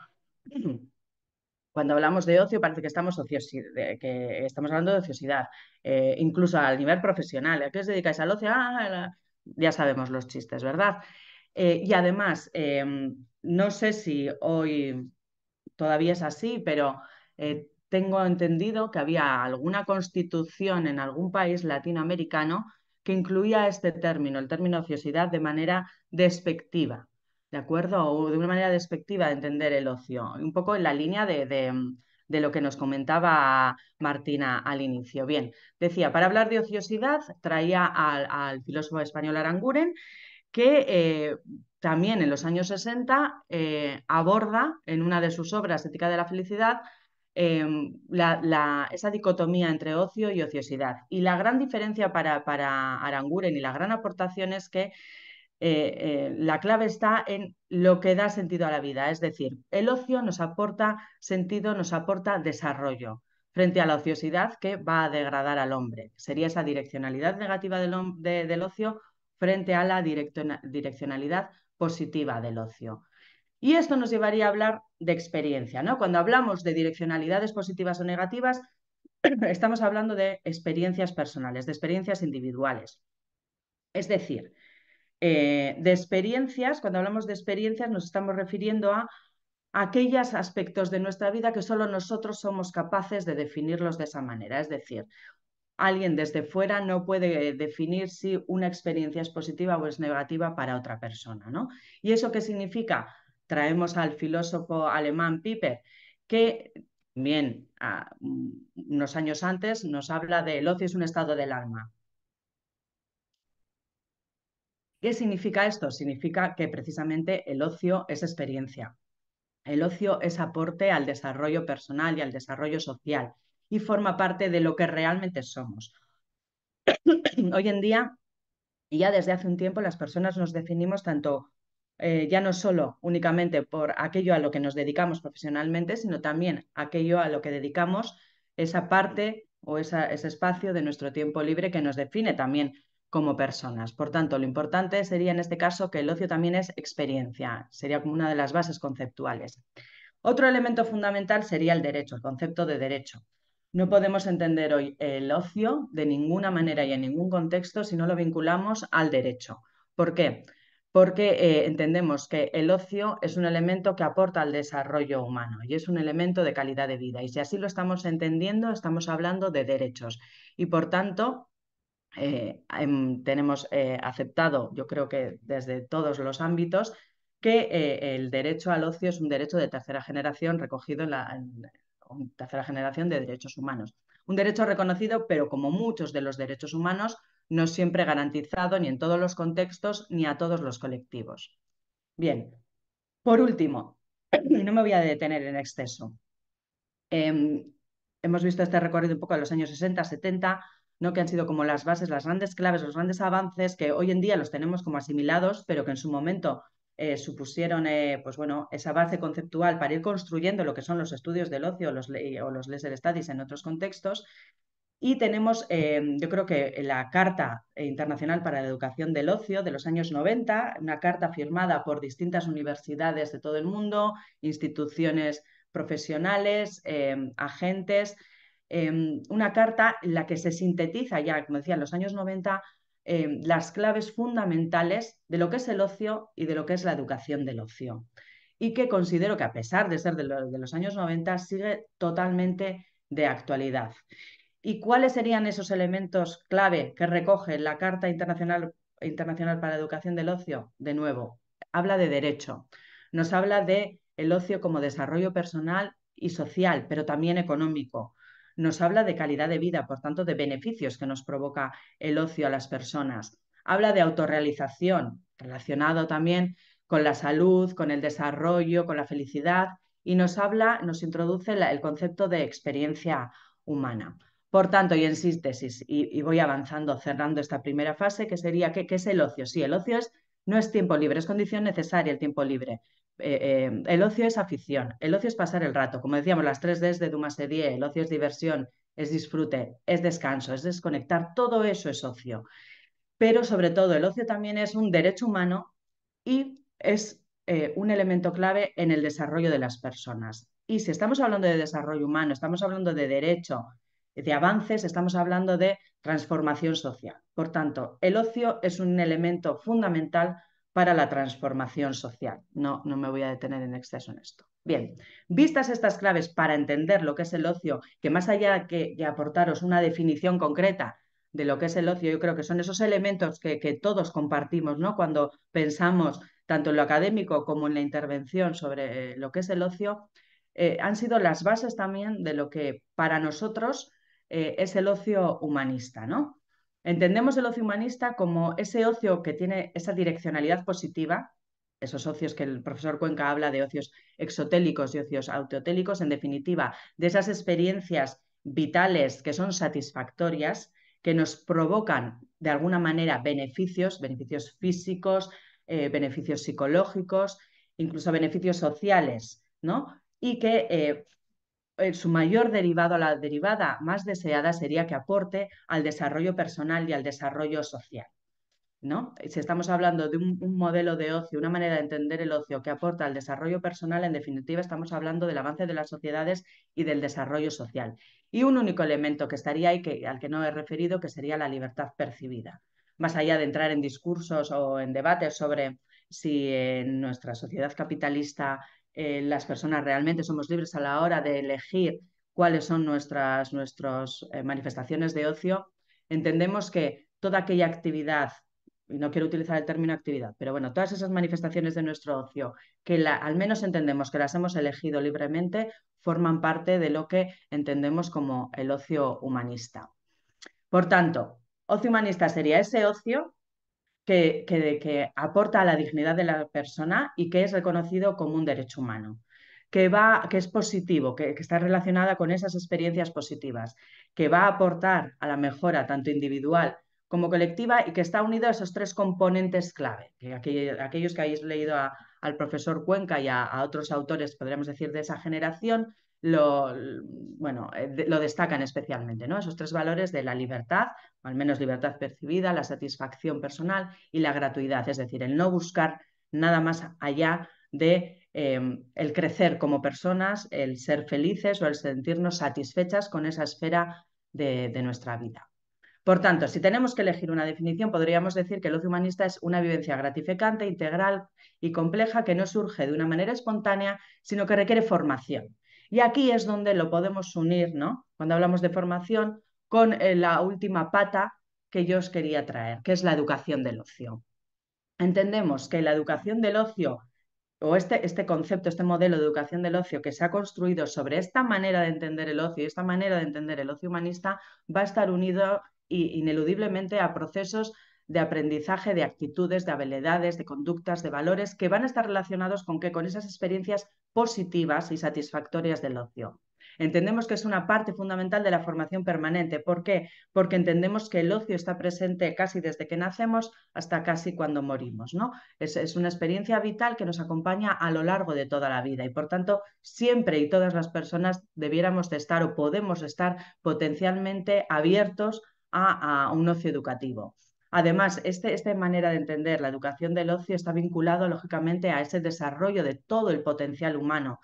Cuando hablamos de ocio parece que estamos, que estamos hablando de ociosidad, eh, incluso al nivel profesional. ¿A qué os dedicáis al ocio? Ah, ya sabemos los chistes, ¿verdad? y además, em, no sé si hoy todavía es así, pero eh, tengo entendido que había alguna constitución en algún país latinoamericano que incluía este término, el término ociosidad, de manera despectiva, ¿de acuerdo? O de una manera despectiva de entender el ocio, un poco en la línea de, mm, lo que nos comentaba Martina al inicio. Bien, decía, para hablar de ociosidad traía al, filósofo español Aranguren, que eh, también en los años 60 eh, aborda en una de sus obras, Ética de la Felicidad, Em, esa dicotomía entre ocio y ociosidad. Y la gran diferencia para, Aranguren y la gran aportación es que eh, eh, la clave está en lo que da sentido a la vida, es decir, el ocio nos aporta sentido, nos aporta desarrollo frente a la ociosidad que va a degradar al hombre. Sería esa direccionalidad negativa del, ocio frente a la direccionalidad positiva del ocio. Y esto nos llevaría a hablar de experiencia, ¿no? Cuando hablamos de direccionalidades positivas o negativas, estamos hablando de experiencias personales, de experiencias individuales. Es decir, eh, de experiencias, cuando hablamos de experiencias nos estamos refiriendo a aquellos aspectos de nuestra vida que solo nosotros somos capaces de definirlos de esa manera. Es decir, alguien desde fuera no puede eh, definir si una experiencia es positiva o es negativa para otra persona, ¿no? ¿Y eso qué significa? traemos al filósofo alemán Piper, que bien, unos años antes nos habla de el ocio es un estado del alma. ¿Qué significa esto? Significa que precisamente el ocio es experiencia. El ocio es aporte al desarrollo personal y al desarrollo social y forma parte de lo que realmente somos. Hoy en día, y ya desde hace un tiempo, las personas nos definimos tanto eh, ya no solo únicamente por aquello a lo que nos dedicamos profesionalmente, sino también aquello a lo que dedicamos esa parte o ese espacio de nuestro tiempo libre que nos define también como personas. Por tanto, lo importante sería en este caso que el ocio también es experiencia, sería como una de las bases conceptuales. Otro elemento fundamental sería el derecho, el concepto de derecho. No podemos entender hoy el ocio de ninguna manera y en ningún contexto si no lo vinculamos al derecho. ¿Por qué? porque eh, entendemos que el ocio es un elemento que aporta al desarrollo humano y es un elemento de calidad de vida. Y si así lo estamos entendiendo, estamos hablando de derechos. Y por tanto, eh, em, tenemos eh, aceptado, yo creo que desde todos los ámbitos, que el derecho al ocio es un derecho de tercera generación recogido en la tercera generación de derechos humanos. Un derecho reconocido, pero como muchos de los derechos humanos, no siempre garantizado ni en todos los contextos ni a todos los colectivos. Bien, por último, y no me voy a detener en exceso, em, hemos visto este recorrido un poco de los años 60, 70, ¿no? que han sido como las bases, las grandes claves, los grandes avances que hoy en día los tenemos como asimilados, pero que en su momento eh, supusieron eh, pues bueno, esa base conceptual para ir construyendo lo que son los estudios del ocio los, o los lesser studies en otros contextos y tenemos, em, yo creo que la Carta Internacional para la Educación del Ocio de los años 90, una carta firmada por distintas universidades de todo el mundo, instituciones profesionales, em, agentes, em, una carta en la que se sintetiza ya, como decía, en los años 90, las claves fundamentales de lo que es el ocio y de lo que es la educación del ocio. Y que considero que a pesar de ser de, de los años 90, sigue totalmente de actualidad. ¿Y cuáles serían esos elementos clave que recoge la Carta Internacional, para la Educación del Ocio? De nuevo, habla de derecho, nos habla de el ocio como desarrollo personal y social, pero también económico. Nos habla de calidad de vida, por tanto, de beneficios que nos provoca el ocio a las personas. Habla de autorrealización, relacionado también con la salud, con el desarrollo, con la felicidad, y nos habla, nos introduce el concepto de experiencia humana. Por tanto, y en síntesis, y, voy avanzando, cerrando esta primera fase, que sería, ¿qué, es el ocio? Sí, el ocio no es tiempo libre, es condición necesaria el tiempo libre. Eh, eh, el ocio es afición, el ocio es pasar el rato, como decíamos, las tres Ds de Dumas Edie, el ocio es diversión, es disfrute, es descanso, es desconectar, todo eso es ocio. Pero sobre todo, el ocio también es un derecho humano y es eh, un elemento clave en el desarrollo de las personas. Y si estamos hablando de desarrollo humano, estamos hablando de derecho, de avances, estamos hablando de transformación social. Por tanto, el ocio es un elemento fundamental para la transformación social. No, no me voy a detener en exceso en esto. Bien, vistas estas claves para entender lo que es el ocio, que más allá que, aportaros una definición concreta de lo que es el ocio, yo creo que son esos elementos que, todos compartimos, ¿no? Cuando pensamos tanto en lo académico como en la intervención sobre eh, lo que es el ocio, eh, han sido las bases también de lo que para nosotros eh, es el ocio humanista, ¿no? Entendemos el ocio humanista como ese ocio que tiene esa direccionalidad positiva, esos ocios que el profesor Cuenca habla de ocios exotélicos y ocios autotélicos, en definitiva, de esas experiencias vitales que son satisfactorias, que nos provocan de alguna manera beneficios, beneficios físicos, eh, beneficios psicológicos, incluso beneficios sociales, ¿no? Y que eh, eh, su mayor derivado, la derivada más deseada sería que aporte al desarrollo personal y al desarrollo social. ¿No? Si estamos hablando de un, modelo de ocio, una manera de entender el ocio que aporta al desarrollo personal, en definitiva estamos hablando del avance de las sociedades y del desarrollo social. Y un único elemento que estaría ahí, que, al que no he referido, que sería la libertad percibida. Más allá de entrar en discursos o en debates sobre si en eh, nuestra sociedad capitalista eh, las personas realmente somos libres a la hora de elegir cuáles son nuestras, eh, manifestaciones de ocio, entendemos que toda aquella actividad, y no quiero utilizar el término actividad, pero bueno, todas esas manifestaciones de nuestro ocio, que al menos entendemos que las hemos elegido libremente, forman parte de lo que entendemos como el ocio humanista. Por tanto, ocio humanista sería ese ocio que, que, aporta a la dignidad de la persona y que es reconocido como un derecho humano, que, va, que es positivo, que, está relacionada con esas experiencias positivas, que va a aportar a la mejora tanto individual como colectiva y que está unido a esos tres componentes clave, aquellos que habéis leído al profesor Cuenca y a, otros autores, podríamos decir, de esa generación, lo, bueno, eh, lo destacan especialmente, ¿no? Esos tres valores de la libertad, o al menos libertad percibida, la satisfacción personal y la gratuidad, es decir, el no buscar nada más allá de em, el crecer como personas, el ser felices o el sentirnos satisfechas con esa esfera de, nuestra vida. Por tanto, si tenemos que elegir una definición, podríamos decir que el ocio humanista es una vivencia gratificante, integral y compleja que no surge de una manera espontánea, sino que requiere formación, y aquí es donde lo podemos unir, ¿no? Cuando hablamos de formación, con eh, la última pata que yo os quería traer, que es la educación del ocio. Entendemos que la educación del ocio o este, este, concepto, este modelo de educación del ocio que se ha construido sobre esta manera de entender el ocio y esta manera de entender el ocio humanista va a estar unido ineludiblemente a procesos de aprendizaje, de actitudes, de habilidades, de conductas, de valores que van a estar relacionados con que con esas experiencias positivas y satisfactorias del ocio. Entendemos que es una parte fundamental de la formación permanente. ¿Por qué? Porque entendemos que el ocio está presente casi desde que nacemos hasta casi cuando morimos. ¿no? Es, una experiencia vital que nos acompaña a lo largo de toda la vida y por tanto siempre y todas las personas debiéramos estar o podemos estar potencialmente abiertos a un ocio educativo. Además, este, esta manera de entender la educación del ocio está vinculado lógicamente a ese desarrollo de todo el potencial humano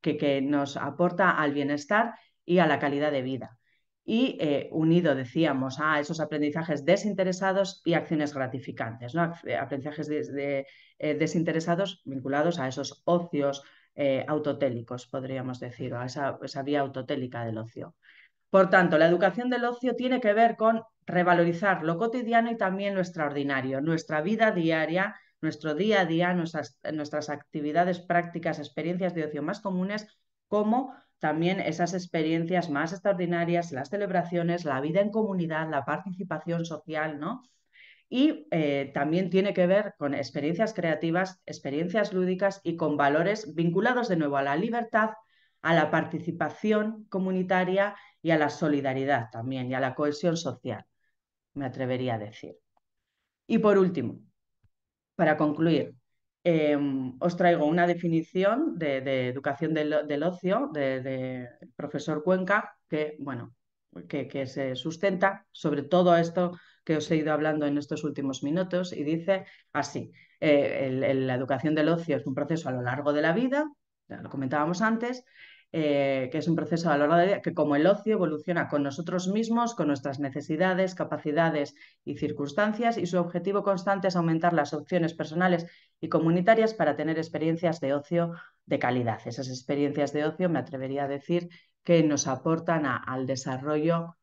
que, nos aporta al bienestar y a la calidad de vida. Y eh, unido, decíamos, a esos aprendizajes desinteresados y acciones gratificantes, ¿no? Eh, aprendizajes eh, desinteresados vinculados a esos ocios autotélicos, podríamos decir, a esa vía autotélica del ocio. Por tanto, la educación del ocio tiene que ver con revalorizar lo cotidiano y también lo extraordinario, nuestra vida diaria, nuestro día a día, nuestras, actividades prácticas, experiencias de ocio más comunes, como también esas experiencias más extraordinarias, las celebraciones, la vida en comunidad, la participación social, ¿no? Y eh, también tiene que ver con experiencias creativas, experiencias lúdicas y con valores vinculados de nuevo a la libertad, a la participación comunitaria y a la solidaridad también y a la cohesión social, me atrevería a decir. Y por último, para concluir, em, os traigo una definición de, educación del, ocio del de profesor Cuenca que, bueno, que, se sustenta sobre todo esto que os he ido hablando en estos últimos minutos y dice así, eh, la educación del ocio es un proceso a lo largo de la vida, ya lo comentábamos antes, eh, que es un proceso a de que como el ocio evoluciona con nosotros mismos, con nuestras necesidades, capacidades y circunstancias, y su objetivo constante es aumentar las opciones personales y comunitarias para tener experiencias de ocio de calidad. Esas experiencias de ocio, me atrevería a decir, que nos aportan al desarrollo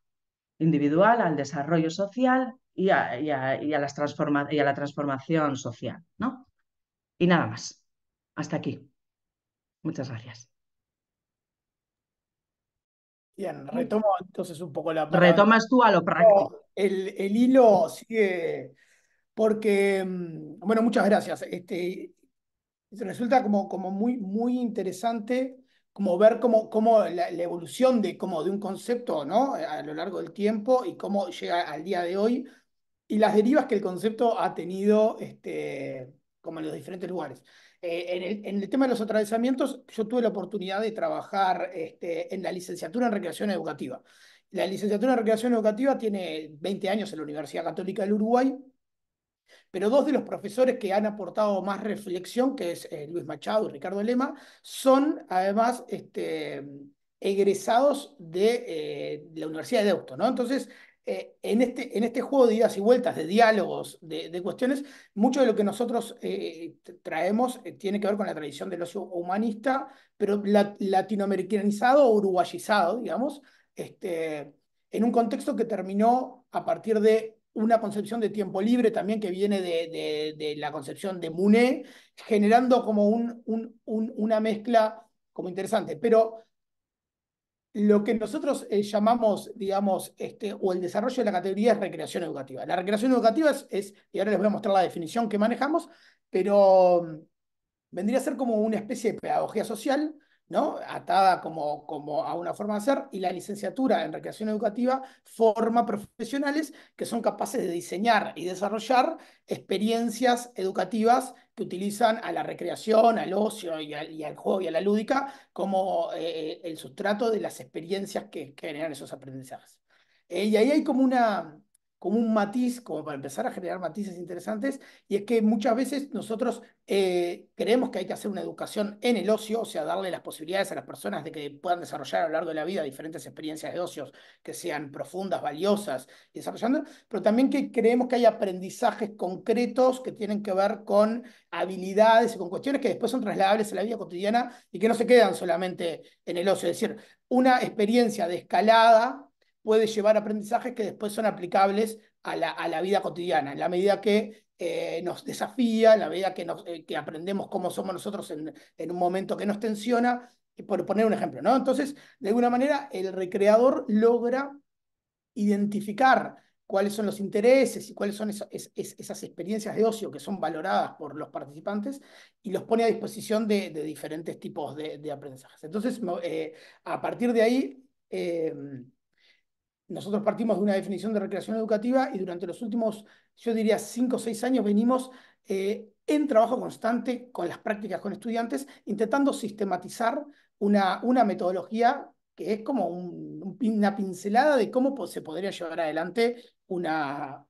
individual, al desarrollo social y a, y a la transformación social. ¿no? Y nada más. Hasta aquí. Muchas gracias. Bien, mm. retomo entonces un poco la... Retomas tú a lo práctico. El, hilo sigue, porque, mm, bueno, muchas gracias. Este, resulta como, como muy, muy interesante como ver cómo, la, evolución de, como de un concepto a lo largo del tiempo y cómo llega al día de hoy y las derivas que el concepto ha tenido este, como en los diferentes lugares. Eh, en, el, tema de los atravesamientos, yo tuve la oportunidad de trabajar este, en la licenciatura en recreación educativa. La licenciatura en recreación educativa tiene 20 años en la Universidad Católica del Uruguay, pero dos de los profesores que han aportado más reflexión, que es eh, Luis Machado y Ricardo Lema, son además este, egresados de eh, la Universidad de Deusto, ¿no? Entonces, eh, en, este, en este juego de idas y vueltas, de diálogos, de, cuestiones, mucho de lo que nosotros eh, traemos eh, tiene que ver con la tradición del ocio humanista, pero latinoamericanizado o uruguayizado, digamos, este, en un contexto que terminó a partir de una concepción de tiempo libre también que viene de, la concepción de Muné, generando como una mezcla como interesante. Pero lo que nosotros eh, llamamos, digamos, este, o el desarrollo de la categoría es recreación educativa. La recreación educativa es, y ahora les voy a mostrar la definición que manejamos, pero mm, vendría a ser como una especie de pedagogía social, ¿no? atada como, como a una forma de hacer, y la licenciatura en recreación educativa forma profesionales que son capaces de diseñar y desarrollar experiencias educativas utilizan a la recreación, al ocio y al, juego y a la lúdica como eh, el sustrato de las experiencias que generan esos aprendizajes. Eh, y ahí hay como una, como un matiz, como para empezar a generar matices interesantes, y es que muchas veces nosotros eh, creemos que hay que hacer una educación en el ocio, o sea, darle las posibilidades a las personas de que puedan desarrollar a lo largo de la vida diferentes experiencias de ocios que sean profundas, valiosas, y desarrollando, pero también que creemos que hay aprendizajes concretos que tienen que ver con habilidades y con cuestiones que después son trasladables a la vida cotidiana y que no se quedan solamente en el ocio, es decir, una experiencia de escalada puede llevar aprendizajes que después son aplicables a la, vida cotidiana, en la medida que eh, nos desafía, en la medida que, nos, eh, aprendemos cómo somos nosotros en, un momento que nos tensiona, eh, por poner un ejemplo, ¿no? Entonces, de alguna manera, el recreador logra identificar cuáles son los intereses y cuáles son esas experiencias de ocio que son valoradas por los participantes y los pone a disposición de, diferentes tipos de, aprendizajes. Entonces, a partir de ahí em, nosotros partimos de una definición de recreación educativa y durante los últimos, yo diría, cinco o seis años venimos eh, en trabajo constante con las prácticas con estudiantes, intentando sistematizar una, metodología que es como una pincelada de cómo se podría llevar adelante una,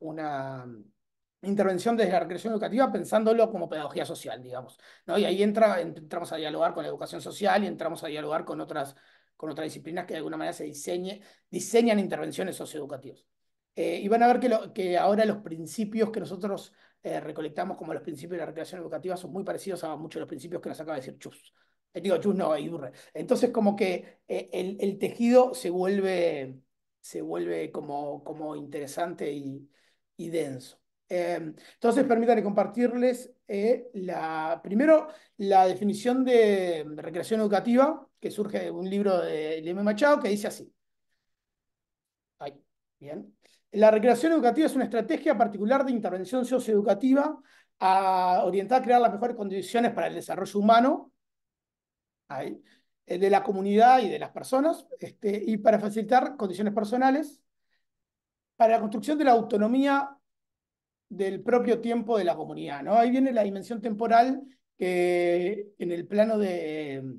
intervención desde la recreación educativa pensándolo como pedagogía social, digamos. Y ahí entra, entramos a dialogar con la educación social y entramos a dialogar con otras con otras disciplinas que de alguna manera se diseñe, diseñan intervenciones socioeducativas. Eh, y van a ver que, ahora los principios que nosotros eh, recolectamos como los principios de la recreación educativa son muy parecidos a muchos de los principios que nos acaba de decir Chus. Eh, digo, Chus no, eh, Idurre. Entonces como que el, tejido se vuelve, se vuelve como, como interesante y denso. Em, entonces, permítanme compartirles eh, primero la definición de recreación educativa, que surge de un libro de Leme Machado, que dice así. bien. La recreación educativa es una estrategia particular de intervención socioeducativa a ah, orientar a crear las mejores condiciones para el desarrollo humano eh, de la comunidad y de las personas, este, y para facilitar condiciones personales, para la construcción de la autonomía del propio tiempo de la comunidad. ¿no? Ahí viene la dimensión temporal que en el plano de,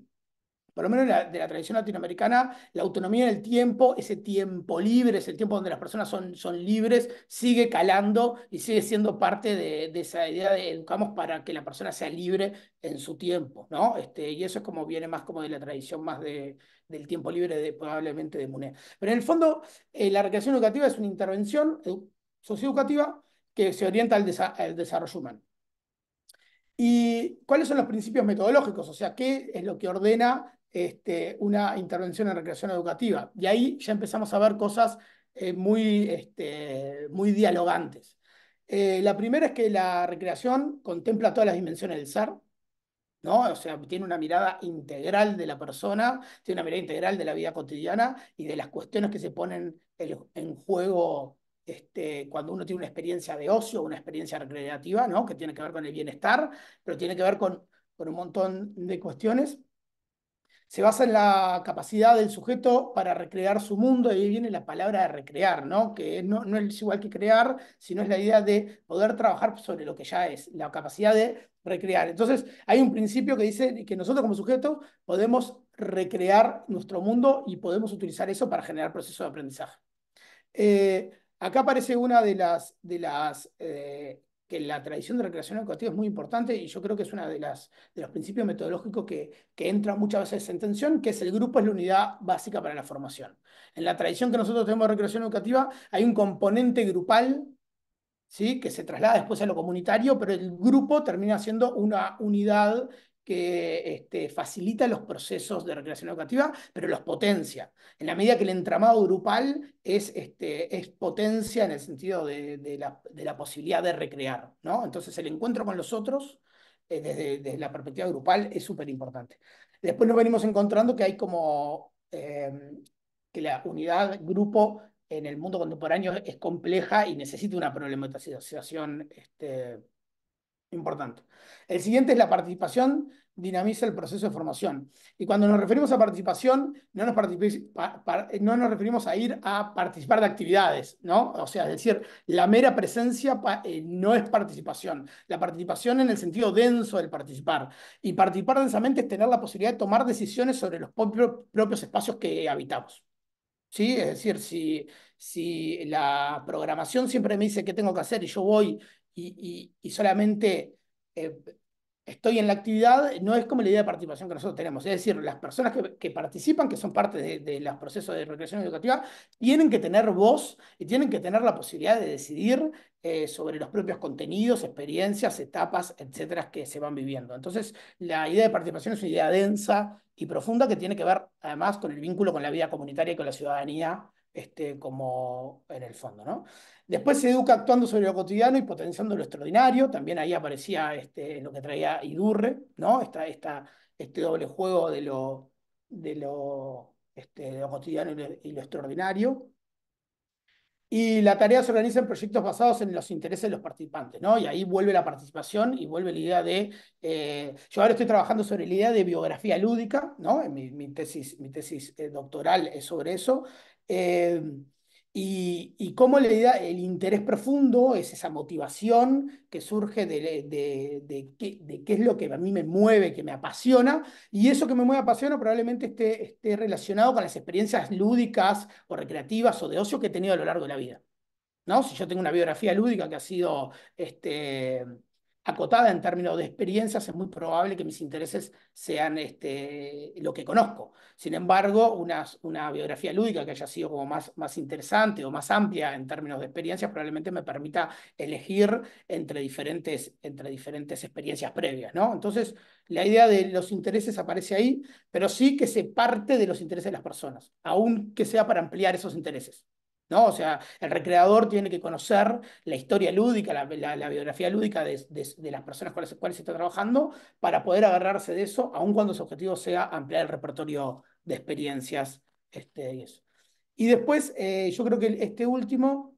por lo menos de la, tradición latinoamericana, la autonomía en del tiempo, ese tiempo libre, ese tiempo donde las personas son, son libres, sigue calando y sigue siendo parte de, esa idea de educamos para que la persona sea libre en su tiempo, ¿no? Este, y eso es como viene más como de la tradición más de, del tiempo libre de, probablemente de Muné. Pero en el fondo, eh, la recreación educativa es una intervención socioeducativa que se orienta al, desarrollo humano. ¿Y cuáles son los principios metodológicos? O sea, ¿qué es lo que ordena este, una intervención en recreación educativa? Y ahí ya empezamos a ver cosas eh, muy, este, muy dialogantes. Eh, la primera es que la recreación contempla todas las dimensiones del ser, ¿no? O sea, tiene una mirada integral de la persona, tiene una mirada integral de la vida cotidiana y de las cuestiones que se ponen en juego este, cuando uno tiene una experiencia de ocio, una experiencia recreativa, ¿no? que tiene que ver con el bienestar, pero tiene que ver con, un montón de cuestiones, se basa en la capacidad del sujeto para recrear su mundo, y ahí viene la palabra de recrear, ¿no? que no, es igual que crear, sino es la idea de poder trabajar sobre lo que ya es, la capacidad de recrear. Entonces, hay un principio que dice que nosotros como sujeto podemos recrear nuestro mundo y podemos utilizar eso para generar procesos de aprendizaje. Eh, Acá aparece una de las, de las eh, que la tradición de recreación educativa es muy importante y yo creo que es uno de, las, de los principios metodológicos que, entra muchas veces en tensión, que es el grupo es la unidad básica para la formación. En la tradición que nosotros tenemos de recreación educativa hay un componente grupal ¿sí? que se traslada después a lo comunitario, pero el grupo termina siendo una unidad que este, facilita los procesos de recreación educativa, pero los potencia. En la medida que el entramado grupal es, este, es potencia en el sentido de, la, posibilidad de recrear. ¿no? Entonces el encuentro con los otros eh, desde, la perspectiva grupal es súper importante. Después nos venimos encontrando que hay como eh, que la unidad grupo en el mundo contemporáneo es compleja y necesita una problematización este, Importante. El siguiente es la participación dinamiza el proceso de formación. Y cuando nos referimos a participación, no nos, no nos referimos a ir a participar de actividades, ¿no? O sea, es decir, la mera presencia eh, no es participación. La participación en el sentido denso del participar. Y participar densamente es tener la posibilidad de tomar decisiones sobre los propios, propios espacios que habitamos. ¿Sí? Es decir, si, si la programación siempre me dice qué tengo que hacer y yo voy y, solamente eh, estoy en la actividad, no es como la idea de participación que nosotros tenemos. Es decir, las personas que, participan, que son parte de, los procesos de recreación educativa, tienen que tener voz y tienen que tener la posibilidad de decidir eh, sobre los propios contenidos, experiencias, etapas, etcétera, que se van viviendo. Entonces, la idea de participación es una idea densa y profunda que tiene que ver además con el vínculo con la vida comunitaria y con la ciudadanía este, como en el fondo. Después se educa actuando sobre lo cotidiano y potenciando lo extraordinario. También ahí aparecía este, lo que traía Idurre, ¿no? Esta, esta, este doble juego de lo, de lo, este, lo cotidiano y lo, extraordinario. Y la tarea se organiza en proyectos basados en los intereses de los participantes, Y ahí vuelve la participación y vuelve la idea de... Eh, yo ahora estoy trabajando sobre la idea de biografía lúdica, mi, tesis, mi tesis eh, doctoral es sobre eso, eh, y, y, cómo le da el interés profundo, es esa motivación que surge de, de, de, qué, es lo que a mí me mueve, que me apasiona, y eso que me mueve apasiona probablemente esté, esté relacionado con las experiencias lúdicas o recreativas o de ocio que he tenido a lo largo de la vida. ¿no? Si yo tengo una biografía lúdica que ha sido este, acotada en términos de experiencias, es muy probable que mis intereses sean este, lo que conozco. Sin embargo, una, una biografía lúdica que haya sido como más, más interesante o más amplia en términos de experiencias probablemente me permita elegir entre diferentes, entre diferentes experiencias previas. ¿no? Entonces, la idea de los intereses aparece ahí, pero sí que se parte de los intereses de las personas, aun que sea para ampliar esos intereses. ¿no? O sea, el recreador tiene que conocer la historia lúdica, la, biografía lúdica de, las personas con las cuales está trabajando para poder agarrarse de eso, aun cuando su objetivo sea ampliar el repertorio de experiencias este, y eso. Y después, eh, yo creo que este último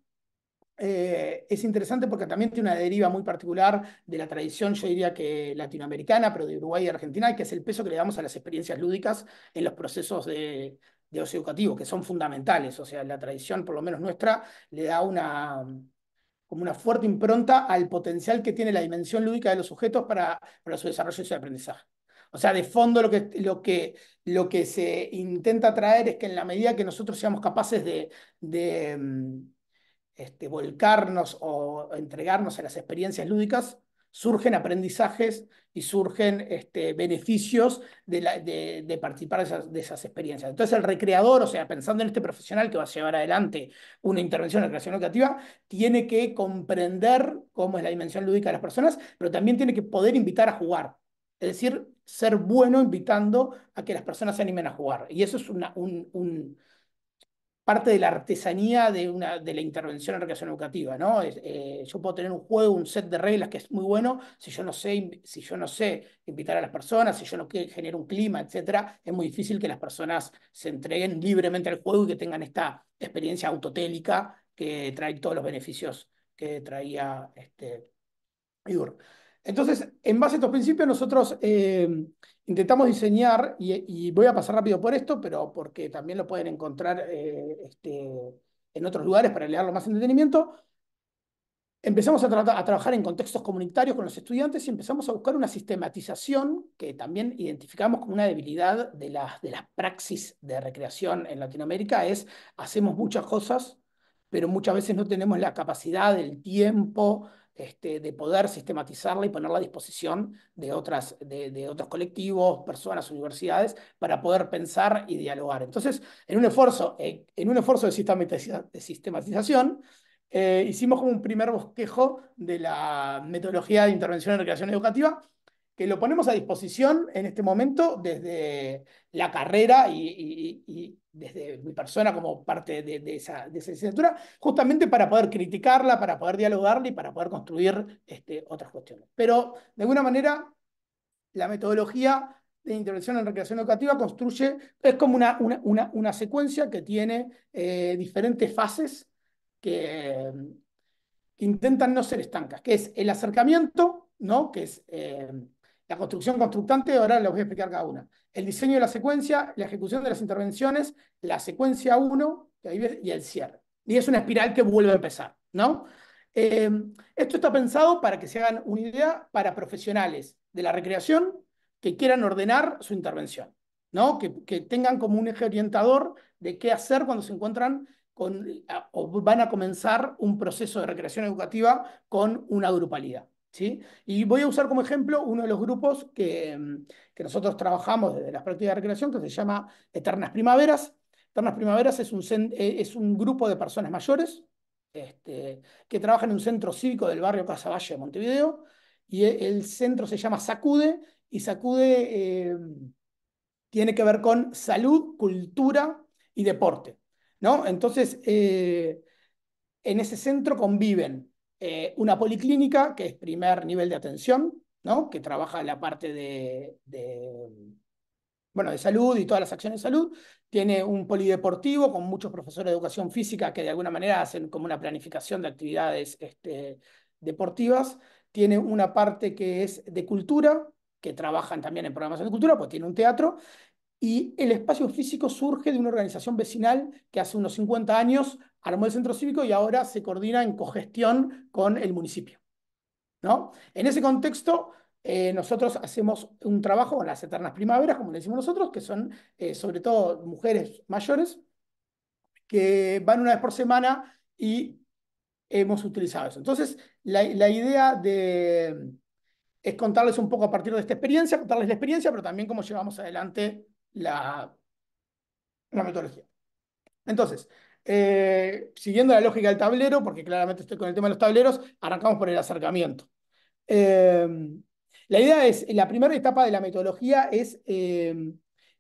eh, es interesante porque también tiene una deriva muy particular de la tradición, yo diría que latinoamericana, pero de Uruguay y Argentina, que es el peso que le damos a las experiencias lúdicas en los procesos de, de ocio educativo, que son fundamentales. O sea, la tradición, por lo menos nuestra, le da una, como una fuerte impronta al potencial que tiene la dimensión lúdica de los sujetos para, su desarrollo y su aprendizaje. O sea, de fondo lo que, lo, que, se intenta traer es que en la medida que nosotros seamos capaces de, mm, este, volcarnos o entregarnos a las experiencias lúdicas, surgen aprendizajes y surgen este, beneficios de, participar de esas, experiencias. Entonces el recreador, o sea, pensando en este profesional que va a llevar adelante una intervención en la creación educativa, tiene que comprender cómo es la dimensión lúdica de las personas, pero también tiene que poder invitar a jugar. Es decir, ser bueno invitando a que las personas se animen a jugar. Y eso es una, un parte de la artesanía de, una, de la intervención en educación educativa, ¿no? Eh, yo puedo tener un juego, un set de reglas que es muy bueno, si yo no sé, si yo no sé invitar a las personas, si yo no generar un clima, etcétera, es muy difícil que las personas se entreguen libremente al juego y que tengan esta experiencia autotélica que trae todos los beneficios que traía este entonces, en base a estos principios, nosotros eh, intentamos diseñar, y, voy a pasar rápido por esto, pero porque también lo pueden encontrar eh, este, en otros lugares para leerlo más en Empezamos a, a trabajar en contextos comunitarios con los estudiantes y empezamos a buscar una sistematización que también identificamos como una debilidad de las, de las praxis de recreación en Latinoamérica, es hacemos muchas cosas, pero muchas veces no tenemos la capacidad, el tiempo, este, de poder sistematizarla y ponerla a disposición de, otras, de, otros colectivos, personas, universidades, para poder pensar y dialogar. Entonces, en un esfuerzo, eh, en un esfuerzo de, de sistematización, eh, hicimos como un primer bosquejo de la metodología de intervención en recreación educativa, que lo ponemos a disposición en este momento desde la carrera y, desde mi persona como parte de, esa, de licenciatura, justamente para poder criticarla, para poder dialogarla y para poder construir este, otras cuestiones. Pero, de alguna manera, la metodología de intervención en recreación educativa construye, es como una, una, secuencia que tiene eh, diferentes fases que, que, intentan no ser estancas, que es el acercamiento, ¿no? que es eh, la construcción constructante, ahora les voy a explicar cada una. El diseño de la secuencia, la ejecución de las intervenciones, la secuencia 1 y el cierre. Y es una espiral que vuelve a empezar, ¿no? Em, esto está pensado para que se hagan una idea para profesionales de la recreación que quieran ordenar su intervención, ¿no? Que, que tengan como un eje orientador de qué hacer cuando se encuentran con, o van a comenzar un proceso de recreación educativa con una grupalidad. Y voy a usar como ejemplo uno de los grupos mm, que, nosotros trabajamos desde las prácticas de recreación, que se llama Eternas Primaveras. Eternas Primaveras es un, eh, es un grupo de personas mayores este, que trabajan en un centro cívico del barrio Casaballe de Montevideo, y e, el centro se llama Sacude, y Sacude eh, tiene que ver con salud, cultura y deporte. ¿no? Entonces, eh, en ese centro conviven eh, una policlínica, que es primer nivel de atención, que trabaja la parte de, bueno, de salud y todas las acciones de salud. Tiene un polideportivo con muchos profesores de educación física que de alguna manera hacen como una planificación de actividades este, deportivas. Tiene una parte que es de cultura, que trabajan también en programas de cultura, pues tiene un teatro. Y el espacio físico surge de una organización vecinal que hace unos 50 años armó el centro cívico y ahora se coordina en cogestión con el municipio. ¿no? En ese contexto, eh, nosotros hacemos un trabajo con las eternas primaveras, como le decimos nosotros, que son eh, sobre todo mujeres mayores, que van una vez por semana y hemos utilizado eso. Entonces, la, idea de, es contarles un poco a partir de esta experiencia, contarles la experiencia, pero también cómo llevamos adelante la, la metodología. Entonces, eh, siguiendo la lógica del tablero, porque claramente estoy con el tema de los tableros, arrancamos por el acercamiento. Eh, la idea es, la primera etapa de la metodología es eh,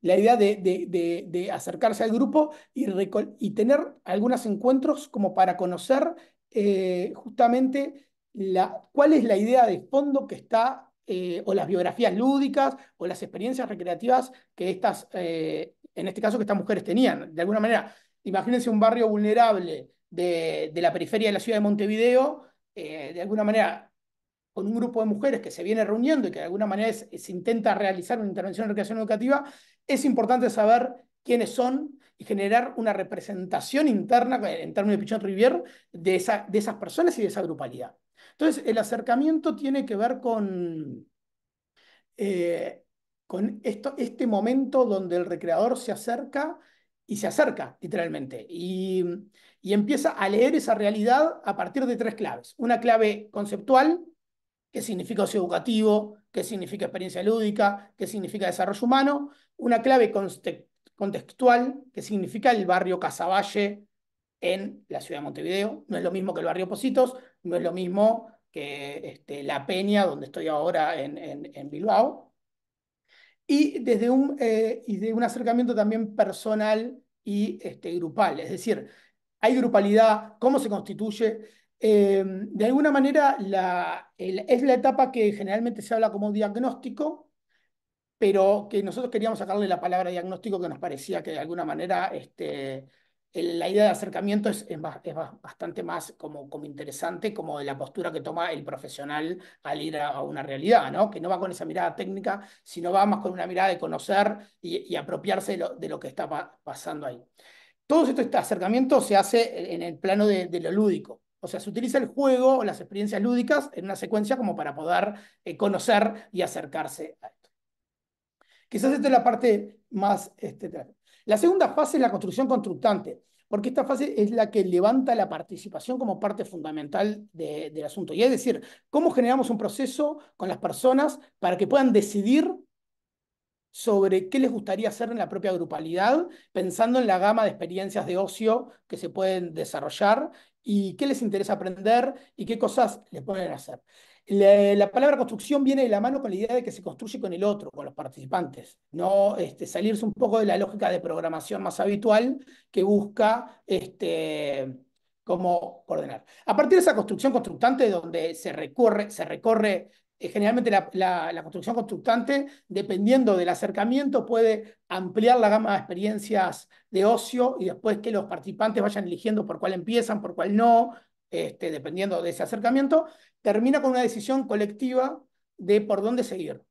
la idea de, acercarse al grupo y, y, tener algunos encuentros como para conocer justamente la, cuál es la idea de fondo que está, o las biografías lúdicas, o las experiencias recreativas que estas en este caso que estas mujeres tenían. De alguna manera, imagínense un barrio vulnerable de, la periferia de la ciudad de Montevideo, eh, de alguna manera con un grupo de mujeres que se viene reuniendo y que de alguna manera se intenta realizar una intervención en recreación educativa, es importante saber quiénes son y generar una representación interna, eh, en términos de pichón Rivier, de, esas personas y de esa grupalidad. Entonces, el acercamiento tiene que ver con, eh, con este momento donde el recreador se acerca y se acerca literalmente y, empieza a leer esa realidad a partir de tres claves. Una clave conceptual, que significa ocio educativo, que significa experiencia lúdica, que significa desarrollo humano. Una clave contextual, que significa el barrio Casaballe en la ciudad de Montevideo. No es lo mismo que el barrio Positos, no es lo mismo que este, La Peña, donde estoy ahora en Bilbao y desde un, eh, y de un acercamiento también personal y este, grupal. Es decir, hay grupalidad, cómo se constituye. Em, de alguna manera la, es la etapa que generalmente se habla como diagnóstico, pero que nosotros queríamos sacarle la palabra diagnóstico que nos parecía que de alguna manera este, la idea de acercamiento es, bastante más como, interesante, como de la postura que toma el profesional al ir a, una realidad, ¿no? que no va con esa mirada técnica, sino va más con una mirada de conocer y, apropiarse de lo, que está pasando ahí. Todo este, acercamiento se hace en el plano de, lo lúdico. O sea, se utiliza el juego o las experiencias lúdicas en una secuencia como para poder eh, conocer y acercarse a esto. Quizás esta es la parte más... Este, la segunda fase es la construcción constructante, porque esta fase es la que levanta la participación como parte fundamental del asunto. Y es decir, cómo generamos un proceso con las personas para que puedan decidir sobre qué les gustaría hacer en la propia grupalidad, pensando en la gama de experiencias de ocio que se pueden desarrollar y qué les interesa aprender y qué cosas les pueden hacer. La, palabra construcción viene de la mano con la idea de que se construye con el otro, con los participantes, no este, salirse un poco de la lógica de programación más habitual que busca este, cómo coordinar A partir de esa construcción constructante donde se recorre, se recorre eh, generalmente la, construcción constructante, dependiendo del acercamiento, puede ampliar la gama de experiencias de ocio y después que los participantes vayan eligiendo por cuál empiezan, por cuál no, este, dependiendo de ese acercamiento, termina con una decisión colectiva de por dónde seguir,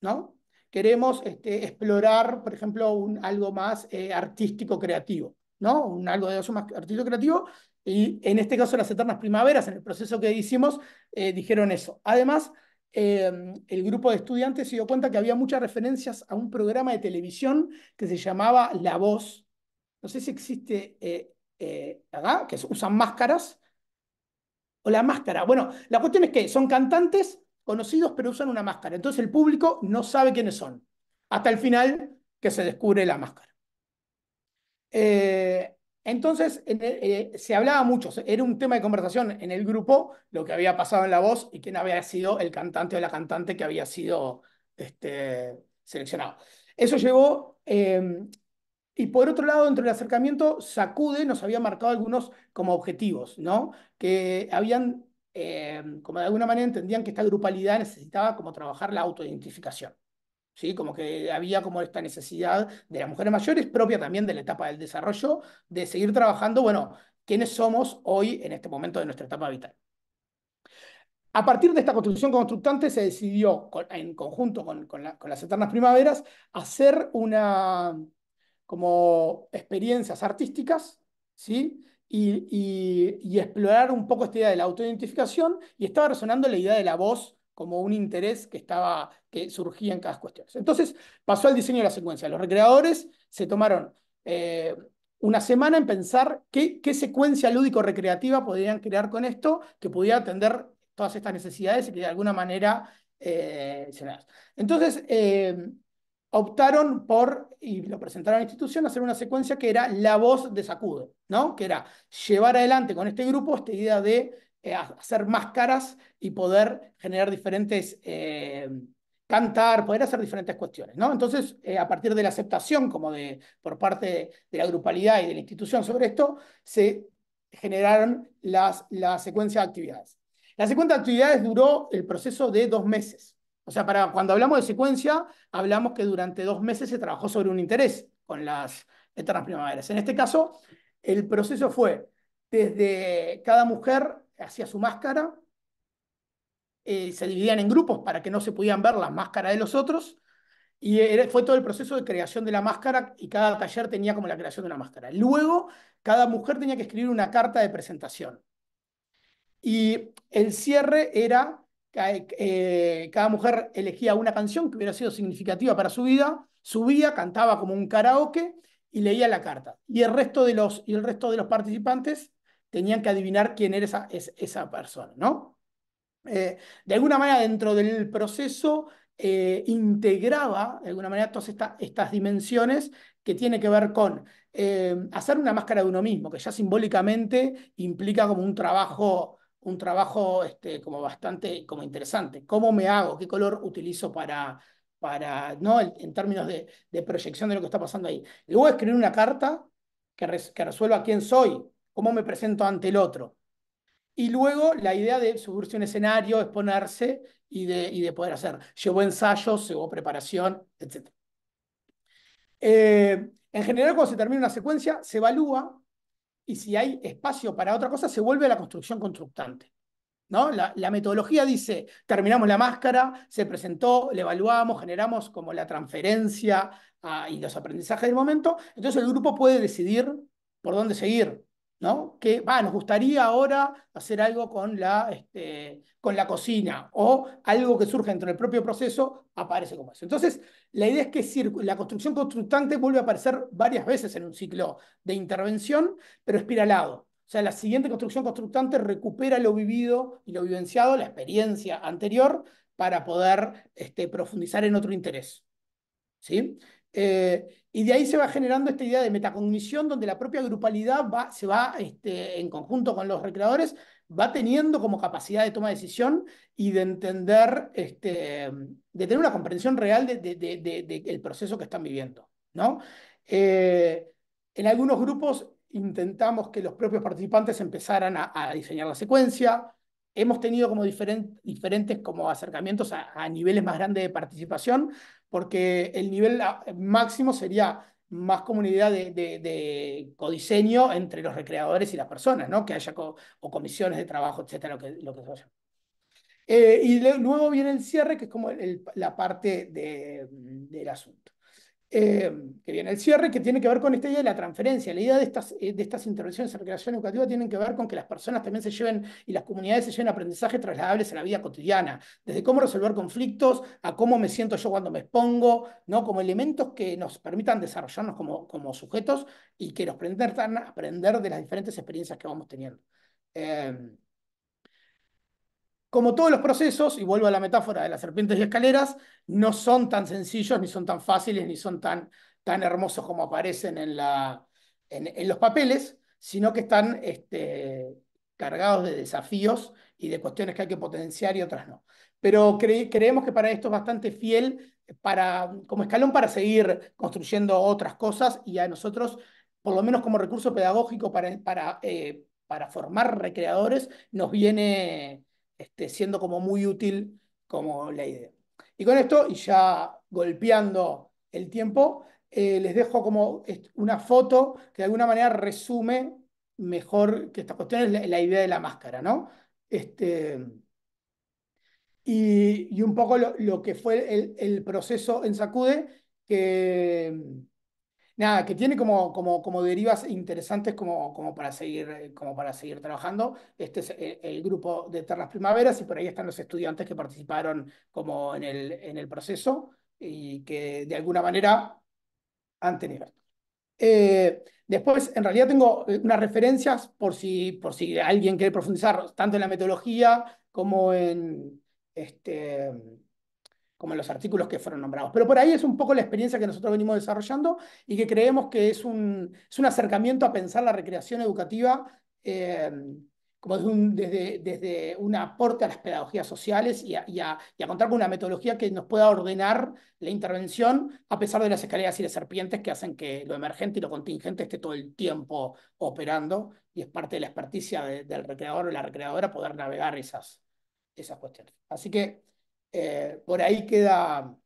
¿no? Queremos este, explorar, por ejemplo, un, algo más eh, artístico-creativo, ¿no? Un algo de eso más artístico-creativo, y en este caso las Eternas Primaveras, en el proceso que hicimos, eh, dijeron eso. Además, em, el grupo de estudiantes se dio cuenta que había muchas referencias a un programa de televisión que se llamaba La Voz. No sé si existe eh, que usan máscaras o la máscara. Bueno, la cuestión es que son cantantes conocidos pero usan una máscara. Entonces el público no sabe quiénes son. Hasta el final que se descubre la máscara. Eh, entonces eh, se hablaba mucho, era un tema de conversación en el grupo lo que había pasado en la voz y quién había sido el cantante o la cantante que había sido este, seleccionado. Eso llevó em, y por otro lado, dentro del acercamiento, Sacude nos había marcado algunos como objetivos, ¿no? Que habían, eh, como de alguna manera entendían que esta grupalidad necesitaba como trabajar la autoidentificación, ¿sí? Como que había como esta necesidad de las mujeres mayores, propia también de la etapa del desarrollo, de seguir trabajando, bueno, quiénes somos hoy en este momento de nuestra etapa vital. A partir de esta construcción constructante se decidió, en conjunto con las eternas primaveras, hacer una como experiencias artísticas, ¿sí? Y, explorar un poco esta idea de la autoidentificación y estaba resonando la idea de la voz como un interés que, estaba, que surgía en cada cuestión. Entonces pasó al diseño de la secuencia. Los recreadores se tomaron eh, una semana en pensar qué, qué secuencia lúdico-recreativa podrían crear con esto que pudiera atender todas estas necesidades y que de alguna manera... Eh, Entonces, eh, optaron por, y lo presentaron a la institución, hacer una secuencia que era La voz de Sacude, que era llevar adelante con este grupo esta idea de eh, hacer máscaras y poder generar diferentes, eh, cantar, poder hacer diferentes cuestiones. Entonces, eh, a partir de la aceptación como por parte de la grupalidad y de la institución sobre esto, se generaron las, la secuencia de actividades. La secuencia de actividades duró el proceso de dos meses. O sea, para, cuando hablamos de secuencia, hablamos que durante dos meses se trabajó sobre un interés con las eternas primaveras. En este caso, el proceso fue desde cada mujer hacía su máscara, eh, se dividían en grupos para que no se pudieran ver las máscaras de los otros, y fue todo el proceso de creación de la máscara y cada taller tenía como la creación de una máscara. Luego, cada mujer tenía que escribir una carta de presentación. Y el cierre era eh, cada mujer elegía una canción que hubiera sido significativa para su vida, subía, cantaba como un karaoke y leía la carta. Y el resto de los, el resto de los participantes tenían que adivinar quién era esa, esa persona, ¿no? Eh, de alguna manera, dentro del proceso, eh, integraba, de alguna manera, todas estas dimensiones que tiene que ver con hacer una máscara de uno mismo, que ya simbólicamente implica como un trabajo un trabajo este, como bastante como interesante. ¿Cómo me hago? ¿Qué color utilizo para, para ¿no? en términos de, proyección de lo que está pasando ahí? Luego escribir una carta que, resuelva quién soy, cómo me presento ante el otro. Y luego la idea de subirse a un escenario, exponerse y de, poder hacer. llevo ensayos, llevo preparación, etc. Eh, en general, cuando se termina una secuencia, se evalúa y si hay espacio para otra cosa, se vuelve a la construcción constructante. ¿no? La, metodología dice, terminamos la máscara, se presentó, le evaluamos, generamos como la transferencia ah, y los aprendizajes del momento, entonces el grupo puede decidir por dónde seguir. ¿no? Que nos gustaría ahora hacer algo con la, este, con la cocina o algo que surge dentro del propio proceso aparece como eso. Entonces, la idea es que la construcción constructante vuelve a aparecer varias veces en un ciclo de intervención, pero espiralado. O sea, la siguiente construcción constructante recupera lo vivido y lo vivenciado, la experiencia anterior, para poder este, profundizar en otro interés. ¿Sí? Eh, y de ahí se va generando esta idea de metacognición donde la propia grupalidad se va, este, en conjunto con los recreadores, va teniendo como capacidad de toma de decisión y de entender, este, de tener una comprensión real del de, proceso que están viviendo. Eh, en algunos grupos intentamos que los propios participantes empezaran a diseñar la secuencia, hemos tenido como diferentes como acercamientos a, niveles más grandes de participación, porque el nivel ah, máximo sería más comunidad de, de, de codiseño entre los recreadores y las personas, ¿no? que haya o comisiones de trabajo, etcétera, lo que, lo que eh, y luego viene el cierre, que es como la parte del asunto. Eh, que viene el cierre, que tiene que ver con esta idea de la transferencia. La idea de estas, eh, de estas intervenciones en recreación educativa tienen que ver con que las personas también se lleven y las comunidades se lleven aprendizajes trasladables a la vida cotidiana, desde cómo resolver conflictos a cómo me siento yo cuando me expongo, ¿no? como elementos que nos permitan desarrollarnos como, como sujetos y que nos permitan aprender de las diferentes experiencias que vamos teniendo. Eh, como todos los procesos, y vuelvo a la metáfora de las serpientes y escaleras, no son tan sencillos, ni son tan fáciles, ni son tan, tan hermosos como aparecen en, la, en, los papeles, sino que están este, cargados de desafíos y de cuestiones que hay que potenciar y otras no. Pero creemos que para esto es bastante fiel para, como escalón para seguir construyendo otras cosas y a nosotros, por lo menos como recurso pedagógico para, para, eh, para formar recreadores, nos viene, este, siendo como muy útil como la idea. Y con esto, y ya golpeando el tiempo, eh, les dejo como una foto que de alguna manera resume mejor que esta cuestión, la, idea de la máscara, ¿no? Este, y, un poco lo, que fue el, el, proceso en Sacude, que nada, que tiene como, como, como derivas interesantes como, como, para seguir, eh, como para seguir trabajando. Este es eh, el, grupo de Terras Primaveras y por ahí están los estudiantes que participaron como en el, en el proceso y que de alguna manera han tenido. Eh, después, en realidad tengo unas referencias por si, por si alguien quiere profundizar tanto en la metodología como en... Este, como en los artículos que fueron nombrados. Pero por ahí es un poco la experiencia que nosotros venimos desarrollando y que creemos que es un, un acercamiento a pensar la recreación educativa eh, como desde un, desde, un, aporte a las pedagogías sociales y a, contar con una metodología que nos pueda ordenar la intervención a pesar de las escaleras y las serpientes que hacen que lo emergente y lo contingente esté todo el tiempo operando y es parte de la experticia del recreador o la recreadora poder navegar esas, esas cuestiones. Así que eh, por ahí queda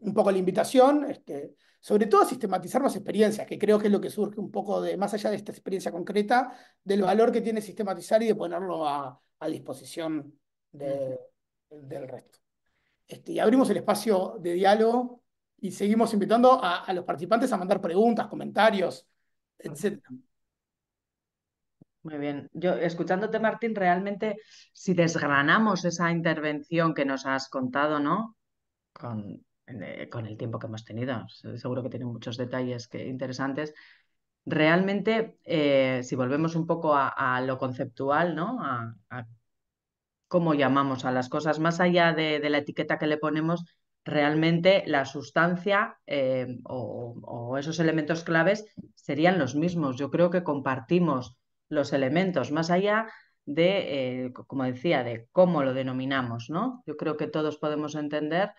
un poco la invitación, este, sobre todo a sistematizar las experiencias, que creo que es lo que surge un poco de, más allá de esta experiencia concreta, del valor que tiene sistematizar y de ponerlo a, disposición del resto. Este, y abrimos el espacio de diálogo y seguimos invitando a, a los participantes a mandar preguntas, comentarios, etc. Muy bien. Yo, escuchándote, Martín, realmente, si desgranamos esa intervención que nos has contado, ¿no? Con, eh, con el tiempo que hemos tenido, seguro que tiene muchos detalles que, interesantes. Realmente, eh, si volvemos un poco a, lo conceptual, ¿no? A, cómo llamamos a las cosas, más allá de, la etiqueta que le ponemos, realmente la sustancia eh, o, o, esos elementos claves serían los mismos. Yo creo que compartimos los elementos, más allá de, eh, como decía, de cómo lo denominamos, ¿no? Yo creo que todos podemos entender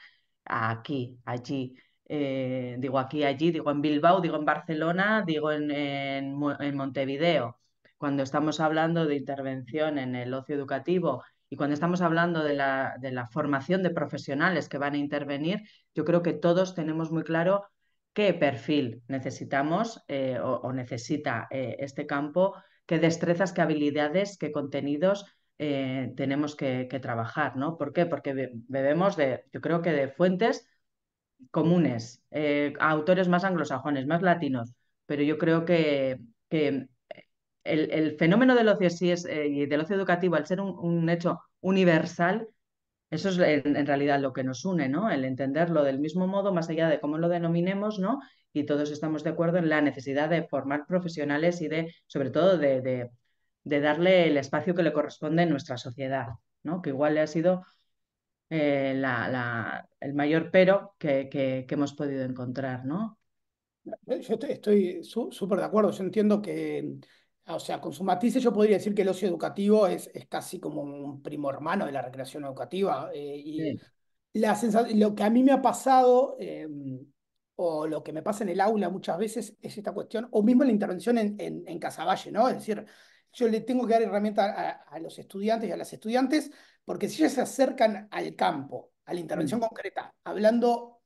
aquí, allí, eh, digo aquí, allí, digo en Bilbao, digo en Barcelona, digo en, Montevideo. Cuando estamos hablando de intervención en el ocio educativo y cuando estamos hablando de la, formación de profesionales que van a intervenir, yo creo que todos tenemos muy claro qué perfil necesitamos eh, o, necesita este campo qué destrezas, qué habilidades, qué contenidos eh, tenemos que, trabajar, ¿no? ¿Por qué? Porque bebemos de, yo creo que de fuentes comunes, eh, a autores más anglosajones, más latinos, pero yo creo que, que eh, el, fenómeno del ocio sí es, del ocio educativo, al ser un, un hecho universal, eso es en, realidad lo que nos une, ¿no? El entenderlo del mismo modo, más allá de cómo lo denominemos, ¿no? Y todos estamos de acuerdo en la necesidad de formar profesionales y de, sobre todo, de, darle el espacio que le corresponde en nuestra sociedad, ¿no? Que igual le ha sido eh, el mayor pero que, que, hemos podido encontrar, ¿no? Yo estoy súper de acuerdo. Yo entiendo que Ah, o sea, con su matices yo podría decir que el ocio educativo es, casi como un primo hermano de la recreación educativa. Eh, y lo que a mí me ha pasado, em, o lo que me pasa en el aula muchas veces, es esta cuestión, o mismo la intervención en, en, ¿no? Es decir, yo le tengo que dar herramientas a, los estudiantes y a las estudiantes, porque si ellos se acercan al campo, a la intervención mm. concreta, hablando,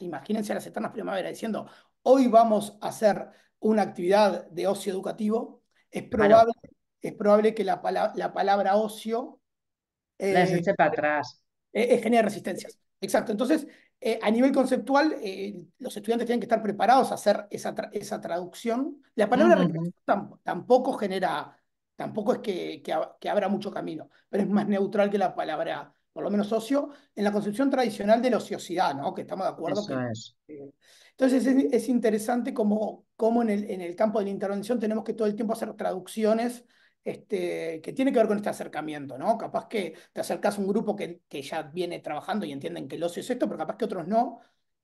imagínense a las eternas primavera, diciendo, hoy vamos a hacer una actividad de ocio educativo, es probable, es probable que la, palabra ocio... Eh, para atrás. Eh, eh, genera resistencias. Exacto. Entonces, eh, a nivel conceptual, los estudiantes tienen que estar preparados a hacer esa, traducción. La palabra tampoco genera, tampoco es que, abra mucho camino, pero es más neutral que la palabra, por lo menos ocio, en la concepción tradicional de la ociosidad, ¿no? Que estamos de acuerdo. es. entonces es, es, interesante como como en el, en el campo de la intervención tenemos que todo el tiempo hacer traducciones este, que tiene que ver con este acercamiento, ¿no? Capaz que te acercas a un grupo que, ya viene trabajando y entienden que el ocio es esto, pero capaz que otros no,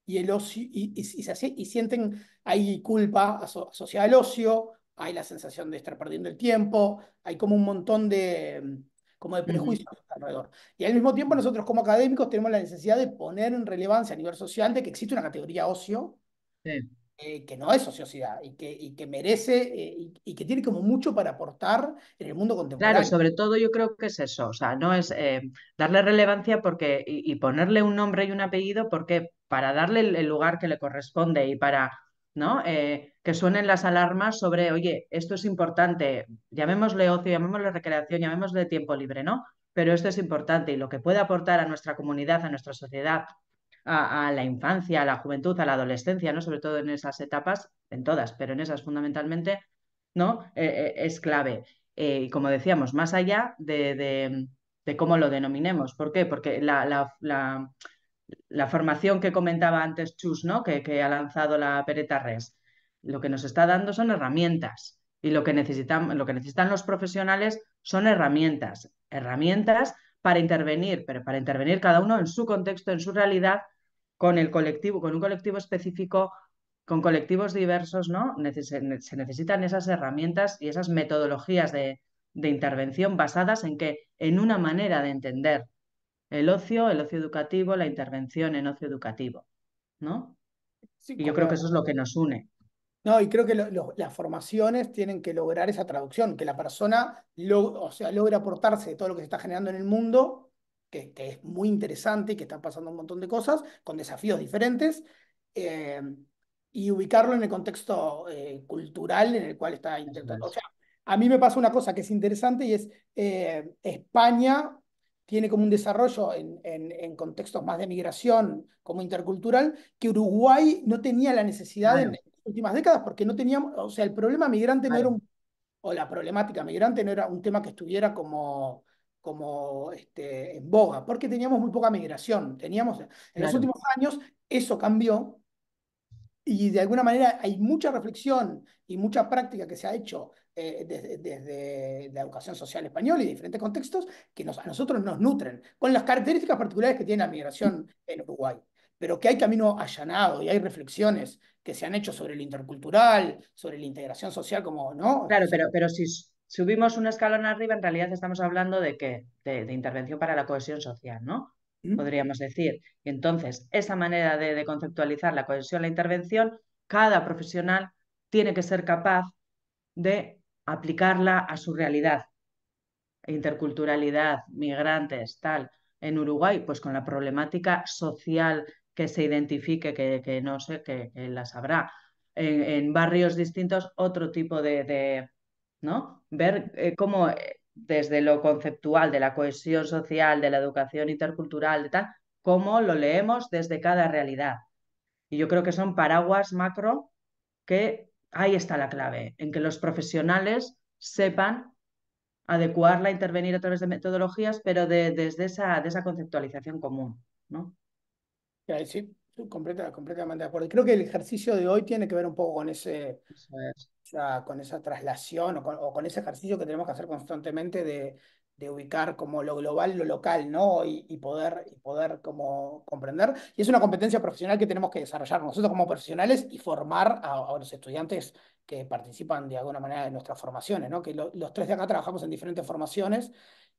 y, el ocio, y, y sienten hay culpa asociada al ocio, hay la sensación de estar perdiendo el tiempo, hay como un montón de, como de prejuicios alrededor. Y al mismo tiempo nosotros como académicos tenemos la necesidad de poner en relevancia a nivel social de que existe una categoría ocio. Sí eh, que no es ociosidad y que, que merece eh, y, que tiene como mucho para aportar en el mundo contemporáneo. Claro, sobre todo yo creo que es eso, o sea, no es eh, darle relevancia porque y, ponerle un nombre y un apellido porque para darle el, lugar que le corresponde y para ¿no? que suenen las alarmas sobre, oye, esto es importante, llamémosle ocio, llamémosle recreación, llamémosle tiempo libre, ¿no? Pero esto es importante y lo que puede aportar a nuestra comunidad, a nuestra sociedad, a, la infancia, a la juventud, a la adolescencia, ¿no? Sobre todo en esas etapas, en todas, pero en esas fundamentalmente, ¿no? Eh, eh, es clave. Eh, y como decíamos, más allá de, cómo lo denominemos. ¿Por qué? Porque la, formación que comentaba antes Chus, ¿no? Que, ha lanzado la Pereta Res, lo que nos está dando son herramientas. Y lo que, necesitamos, lo que necesitan los profesionales son herramientas, herramientas para intervenir, pero para intervenir cada uno en su contexto, en su realidad, con el colectivo, con un colectivo específico, con colectivos diversos, ¿no? se necesitan esas herramientas y esas metodologías de, intervención basadas en que en una manera de entender el ocio, el ocio educativo, la intervención en ocio educativo, ¿no? y yo creo que eso es lo que nos une. No, y creo que las formaciones tienen que lograr esa traducción, que la persona o sea, logre aportarse de todo lo que se está generando en el mundo que, es muy interesante y que está pasando un montón de cosas, con desafíos diferentes, eh, y ubicarlo en el contexto eh, cultural en el cual está intentando. O sea, a mí me pasa una cosa que es interesante y es eh, España tiene como un desarrollo en, en, contextos más de migración, como intercultural, que Uruguay no tenía la necesidad en las últimas décadas, porque no teníamos, o sea, el problema migrante no era un, o la problemática migrante no era un tema que estuviera como como este, en boga, porque teníamos muy poca migración. Teníamos, en los últimos años eso cambió y de alguna manera hay mucha reflexión y mucha práctica que se ha hecho eh, desde, la educación social española y diferentes contextos que nos, a nosotros nos nutren, con las características particulares que tiene la migración en Uruguay. Pero que hay camino allanado y hay reflexiones que se han hecho sobre el intercultural, sobre la integración social, como, ¿no? Claro, pero, pero si, subimos un escalón arriba, en realidad estamos hablando de qué? De, intervención para la cohesión social, ¿no? Podríamos decir. Y entonces, esa manera de, conceptualizar la cohesión, la intervención, cada profesional tiene que ser capaz de aplicarla a su realidad. Interculturalidad, migrantes, tal. En Uruguay, pues con la problemática social que se identifique, que, no sé, que, las la sabrá. En, barrios distintos, otro tipo de Ver eh, cómo eh, desde lo conceptual, de la cohesión social, de la educación intercultural, cómo lo leemos desde cada realidad. Y yo creo que son paraguas macro que ahí está la clave, en que los profesionales sepan adecuarla, intervenir a través de metodologías, pero desde esa, esa conceptualización común. ¿no? Sí, Completa, completamente de acuerdo. Creo que el ejercicio de hoy tiene que ver un poco con ese, con esa traslación o con, ese ejercicio que tenemos que hacer constantemente de, ubicar como lo global, lo local, ¿no? Y, poder, y poder como comprender. Y es una competencia profesional que tenemos que desarrollar nosotros como profesionales y formar a, los estudiantes que participan de alguna manera en nuestras formaciones, Que los tres de acá trabajamos en diferentes formaciones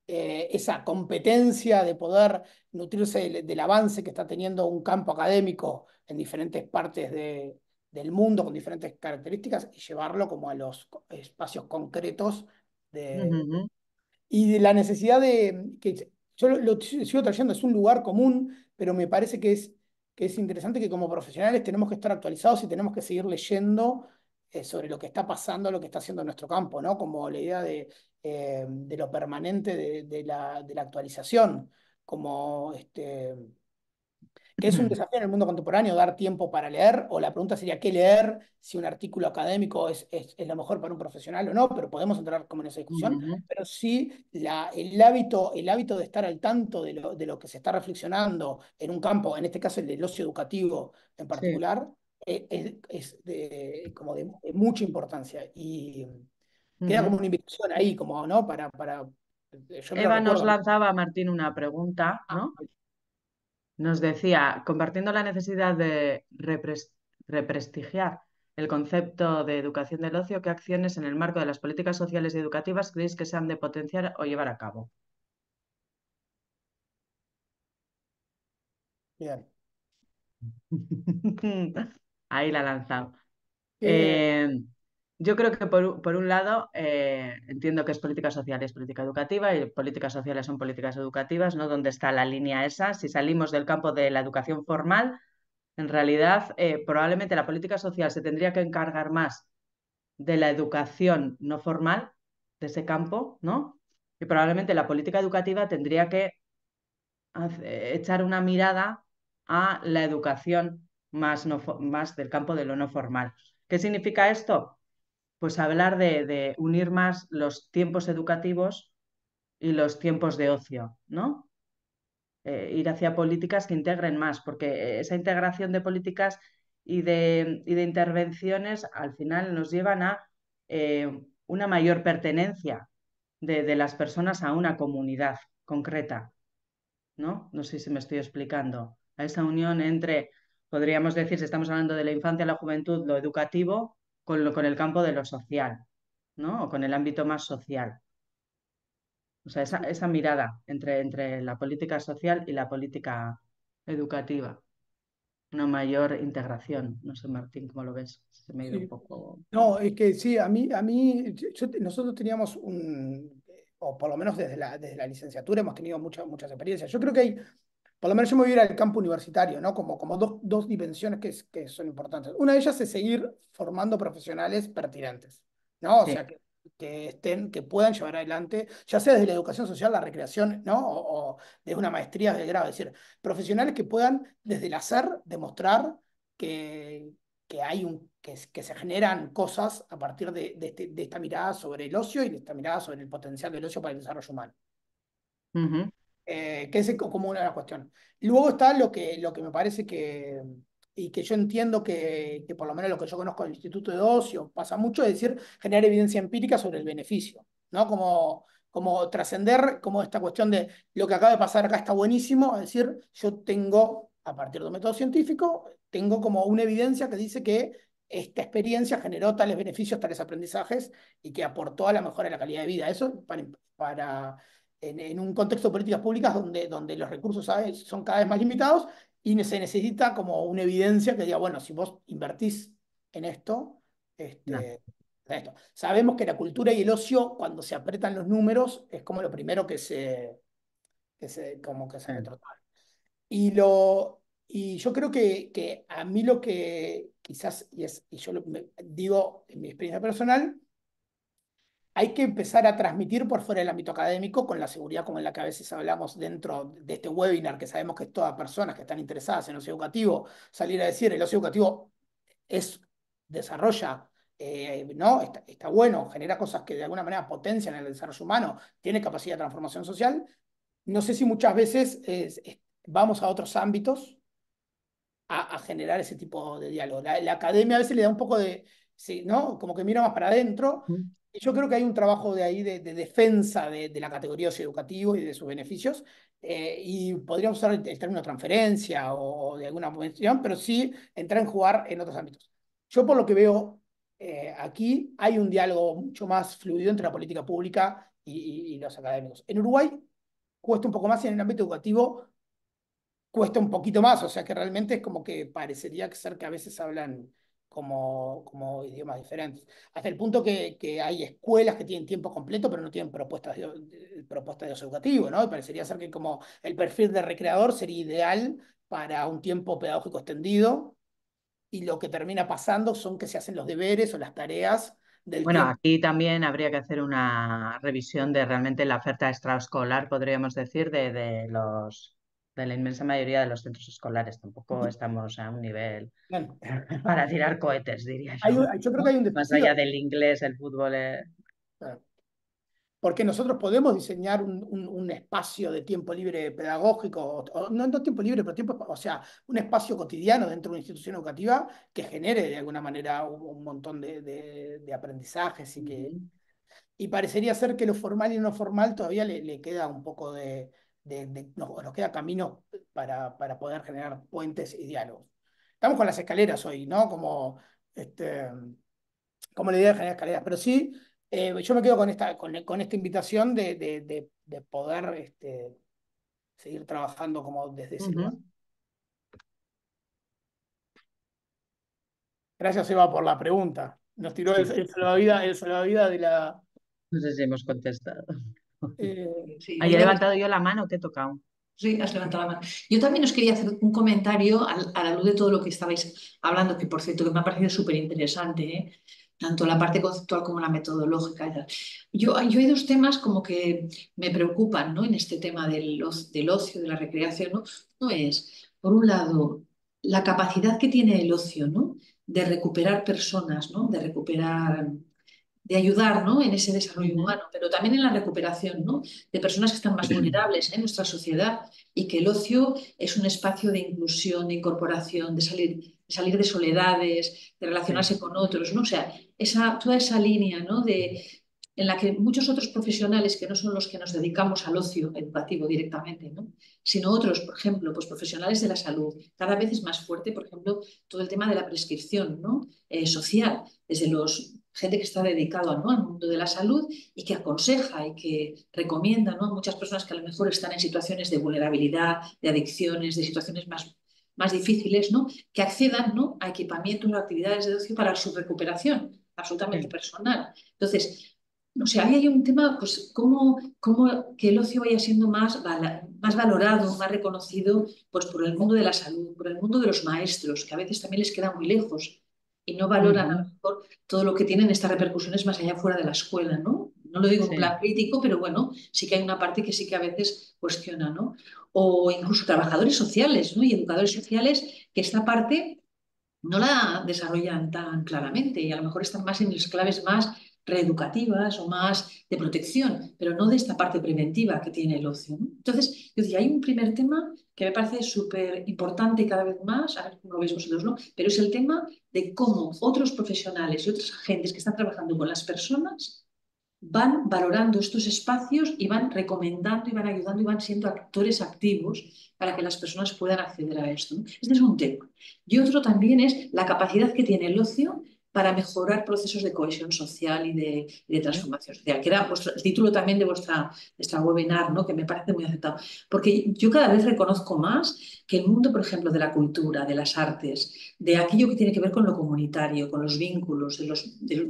eh, esa competencia de poder nutrirse del, avance que está teniendo un campo académico en diferentes partes del mundo con diferentes características y llevarlo como a los espacios concretos de, y de la necesidad de yo lo, sigo trayendo, es un lugar común, pero me parece que es, que es interesante que como profesionales tenemos que estar actualizados y tenemos que seguir leyendo eh, sobre lo que está pasando, lo que está haciendo nuestro campo, ¿no? Como la idea de eh, de lo permanente de, la, actualización, como este, que es un desafío en el mundo contemporáneo dar tiempo para leer, o la pregunta sería qué leer, si un artículo académico es, lo mejor para un profesional o no, pero podemos entrar como en esa discusión, pero sí el, hábito, el hábito de estar al tanto de lo, que se está reflexionando en un campo, en este caso el del ocio educativo en particular, eh, es, de, como de, mucha importancia. Y, Queda como una invitación ahí, como, ¿no? Para. para eh, Eva nos lanzaba, Martín, una pregunta, ah, ¿no? Nos decía, compartiendo la necesidad de represtigiar el concepto de educación del ocio, ¿qué acciones en el marco de las políticas sociales y educativas creéis que se han de potenciar o llevar a cabo? Bien. Ahí la ha lanzado. Eh, yo creo que por, un lado eh, entiendo que es política social y es política educativa y políticas sociales son políticas educativas, ¿no? ¿Dónde está la línea esa? Si salimos del campo de la educación formal, en realidad eh, probablemente la política social se tendría que encargar más de la educación no formal, de ese campo, ¿no? Y probablemente la política educativa tendría que eh, echar una mirada a la educación más, no, más del campo de lo no formal. ¿Qué significa esto? pues hablar de, unir más los tiempos educativos y los tiempos de ocio, ¿no? Eh, ir hacia políticas que integren más, porque esa integración de políticas y de, intervenciones al final nos llevan a eh, una mayor pertenencia de, de, las personas a una comunidad concreta. ¿no? no sé si me estoy explicando. A esa unión entre, podríamos decir, si estamos hablando de la infancia, la juventud, lo educativo, con, el campo de lo social, ¿no? O con el ámbito más social. O sea, esa, mirada entre, entre la política social y la política educativa una mayor integración. No sé, Martín, ¿cómo lo ves? Se me ha ido un poco. No, es que sí, a mí, a mí nosotros teníamos un, o por lo menos desde la, desde la licenciatura hemos tenido muchas, muchas experiencias. Yo creo que hay por lo menos yo me voy a ir al campo universitario, ¿no? Como, como dos, dos dimensiones que, que son importantes. Una de ellas es seguir formando profesionales pertinentes, ¿no? O sea, que, estén, que puedan llevar adelante, ya sea desde la educación social, la recreación, ¿no? O, desde una maestría de grado, es decir, profesionales que puedan desde el hacer demostrar que, que hay un que, que, se generan cosas a partir de, de, este, esta mirada sobre el ocio y de esta mirada sobre el potencial del ocio para el desarrollo humano. Uh eh, que es como una de las cuestiones. Luego está lo que, lo que me parece que, y que yo entiendo que, que por lo menos lo que yo conozco del Instituto de Ocio pasa mucho, es decir, generar evidencia empírica sobre el beneficio, ¿no? Como, como trascender, como esta cuestión de lo que acaba de pasar acá está buenísimo, es decir, yo tengo, a partir de un método científico, tengo como una evidencia que dice que esta experiencia generó tales beneficios, tales aprendizajes y que aportó a la mejora de la calidad de vida. Eso para, para en, un contexto de políticas públicas donde, donde los recursos son cada vez más limitados y se necesita como una evidencia que diga, bueno, si vos invertís en esto, este, esto. Sabemos que la cultura y el ocio, cuando se apretan los números, es como lo primero que se, que se, como que se Y, lo, y yo creo que, que, a mí lo que quizás, y, es, y yo lo, digo en mi experiencia personal, hay que empezar a transmitir por fuera del ámbito académico con la seguridad como en la que a veces hablamos dentro de este webinar, que sabemos que es todas personas que están interesadas en ocio educativo, salir a decir el ocio educativo es, desarrolla, eh, ¿no? Está, bueno, genera cosas que de alguna manera potencian el desarrollo humano, tiene capacidad de transformación social. No sé si muchas veces vamos a otros ámbitos a, generar ese tipo de diálogo. La, academia a veces le da un poco de, Sí, ¿no? Como que mira más para adentro mm yo creo que hay un trabajo de ahí de, defensa de, la categoría educativa y de sus beneficios, eh, y podríamos usar el, término transferencia o, de alguna posición, pero sí entrar en jugar en otros ámbitos. Yo por lo que veo eh, aquí hay un diálogo mucho más fluido entre la política pública y, los académicos. En Uruguay cuesta un poco más y en el ámbito educativo cuesta un poquito más, o sea que realmente es como que parecería ser que a veces hablan como, como idiomas diferentes. Hasta el punto que, hay escuelas que tienen tiempo completo, pero no tienen propuestas de, educativo, ¿no? parecería ser que como el perfil de recreador sería ideal para un tiempo pedagógico extendido, y lo que termina pasando son que se hacen los deberes o las tareas del bueno, aquí también habría que hacer una revisión de realmente la oferta extraescolar, podríamos decir, de los de la inmensa mayoría de los centros escolares. Tampoco estamos a un nivel para tirar cohetes, diría yo. creo que hay un Más allá del inglés, el fútbol. Eh. Porque nosotros podemos diseñar un, un, espacio de tiempo libre pedagógico, no, no, tiempo libre, pero tiempo, o sea, un espacio cotidiano dentro de una institución educativa que genere de alguna manera un, montón de, de, aprendizajes y que. Y parecería ser que lo formal y no formal todavía le, le queda un poco de, nos, queda camino para, para, poder generar puentes y diálogos. Estamos con las escaleras hoy, ¿no? Como, este, como la idea de generar escaleras, pero sí, eh, yo me quedo con esta, con, esta invitación de, de, poder este, seguir trabajando como desde ese Gracias, Eva, por la pregunta. Nos tiró el, el salvavidas, el vida de la... No sé si hemos contestado. Eh, levantado yo la mano, te he tocado. Sí, has levantado la mano. Yo también os quería hacer un comentario a, la luz de todo lo que estabais hablando, que por cierto que me ha parecido súper interesante, ¿eh? tanto la parte conceptual como la metodológica. Yo, hay dos temas como que me preocupan ¿no? en este tema del, ocio, de la recreación. ¿no? Uno es, por un lado, la capacidad que tiene el ocio ¿no? de recuperar personas, ¿no? de recuperar de ayudar en ese desarrollo humano, pero también en la recuperación ¿no? de personas que están más vulnerables en nuestra sociedad y que el ocio es un espacio de inclusión, de incorporación, de salir de, salir de soledades, de relacionarse con otros. ¿no? O sea, esa, toda esa línea ¿no? de, en la que muchos otros profesionales que no son los que nos dedicamos al ocio educativo directamente, sino otros, por ejemplo, pues profesionales de la salud. Cada vez es más fuerte, por ejemplo, todo el tema de la prescripción ¿no? Eh, social, desde los gente que está dedicada al mundo de la salud y que aconseja y que recomienda a muchas personas que a lo mejor están en situaciones de vulnerabilidad, de adicciones, de situaciones más, difíciles, que accedan a equipamientos o actividades de ocio para su recuperación absolutamente personal. Entonces, no sé, ahí hay un tema, pues, cómo, que el ocio vaya siendo más, más valorado, más reconocido, pues, por el mundo de la salud, por el mundo de los maestros, que a veces también les queda muy lejos y no valoran a lo mejor todo lo que tienen estas repercusiones más allá fuera de la escuela, ¿no? No lo digo en plan crítico, pero bueno, sí que hay una parte que sí que a veces cuestiona, ¿no? O incluso trabajadores sociales, ¿no? Y educadores sociales, que esta parte no la desarrollan tan claramente y a lo mejor están más en las claves más reeducativas o más de protección, pero no de esta parte preventiva que tiene el ocio. Entonces, yo decía, hay un primer tema que me parece súper importante cada vez más, a ver cómo lo veis vosotros, ¿no? pero es el tema de cómo otros profesionales y otras agentes que están trabajando con las personas van valorando estos espacios y van recomendando y van ayudando y van siendo actores activos para que las personas puedan acceder a esto. Este es un tema. Y otro también es la capacidad que tiene el ocio para mejorar procesos de cohesión social y de, transformación social, que era el título también de vuestra, webinar, ¿no? que me parece muy aceptado. Porque yo cada vez reconozco más que el mundo, por ejemplo, de la cultura, de las artes, de aquello que tiene que ver con lo comunitario, con los vínculos de los, de los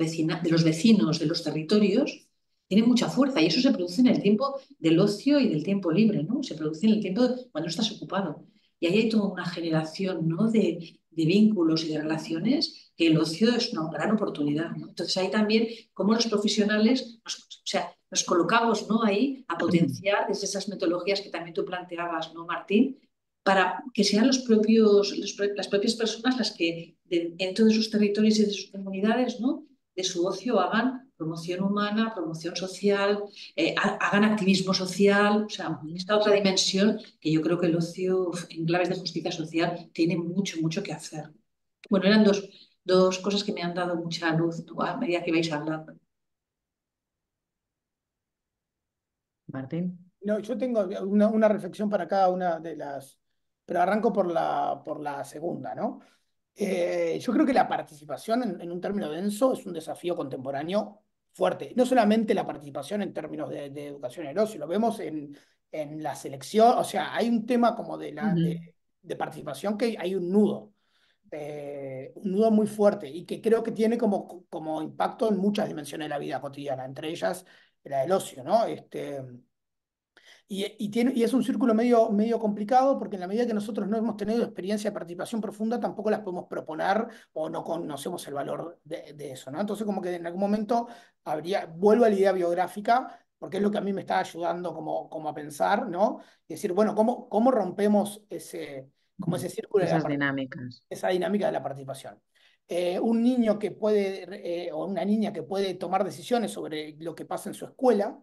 vecinos, de los territorios, tiene mucha fuerza y eso se produce en el tiempo del ocio y del tiempo libre, ¿no? Se produce en el tiempo cuando estás ocupado. Y ahí hay toda una generación ¿no? de, de vínculos y de relaciones, que el ocio es una gran oportunidad. Entonces ahí también, como los profesionales, nos, o sea, nos colocamos ¿no? ahí a potenciar desde esas metodologías que también tú planteabas, ¿no, Martín? Para que sean los propios, las propias personas las que dentro de sus territorios y de sus comunidades, ¿no? de su ocio, hagan promoción humana, promoción social, eh, hagan activismo social, o sea, esta otra dimensión que yo creo que el ocio en claves de justicia social tiene mucho, mucho que hacer. Bueno, eran dos, dos cosas que me han dado mucha luz a medida que vais hablando. Martín. No, yo tengo una, reflexión para cada una de las, pero arranco por la, por la segunda, ¿no? Eh, yo creo que la participación en, un término denso es un desafío contemporáneo fuerte. No solamente la participación en términos de, educación en el ocio, lo vemos en, la selección, o sea, hay un tema como de, la, participación que hay un nudo, eh, un nudo muy fuerte y que creo que tiene como, como impacto en muchas dimensiones de la vida cotidiana, entre ellas la del ocio, ¿no? Este, y, tiene, y es un círculo medio, medio complicado porque en la medida que nosotros no hemos tenido experiencia de participación profunda, tampoco las podemos proponer o no conocemos el valor de, eso. ¿no? Entonces, como que en algún momento habría, vuelvo a la idea biográfica, porque es lo que a mí me está ayudando como, a pensar, ¿no? decir, bueno, ¿cómo, cómo rompemos ese, como ese círculo? de dinámicas. Esa dinámica de la participación. Eh, un niño que puede, eh, o una niña que puede tomar decisiones sobre lo que pasa en su escuela,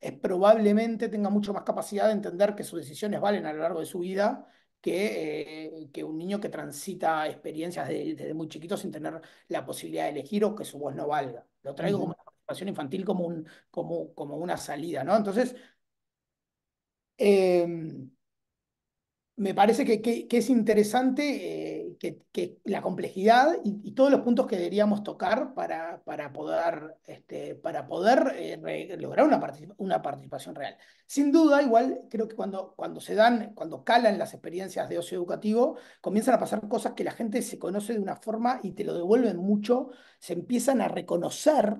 es eh, probablemente tenga mucho más capacidad de entender que sus decisiones valen a lo largo de su vida que, eh, que un niño que transita experiencias desde, muy chiquito sin tener la posibilidad de elegir o que su voz no valga. Lo traigo como una participación infantil, como, un, como, como una salida, ¿no? Entonces, em, me parece que es interesante que, la complejidad y, todos los puntos que deberíamos tocar para, para poder, este, para poder eh, lograr una, participación real. Sin duda, igual creo que cuando, cuando se dan, cuando calan las experiencias de ocio educativo, comienzan a pasar cosas que la gente se conoce de una forma y te lo devuelven mucho, se empiezan a reconocer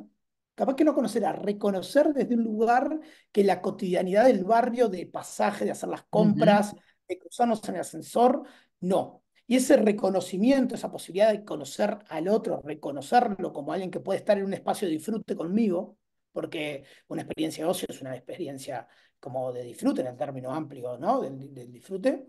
capaz que no conocer, a reconocer desde un lugar que la cotidianidad del barrio, de pasaje, de hacer las compras, de cruzarnos en el ascensor, no. Y ese reconocimiento, esa posibilidad de conocer al otro, reconocerlo como alguien que puede estar en un espacio de disfrute conmigo, porque una experiencia de ocio es una experiencia como de disfrute en el término amplio, ¿no? Del, disfrute,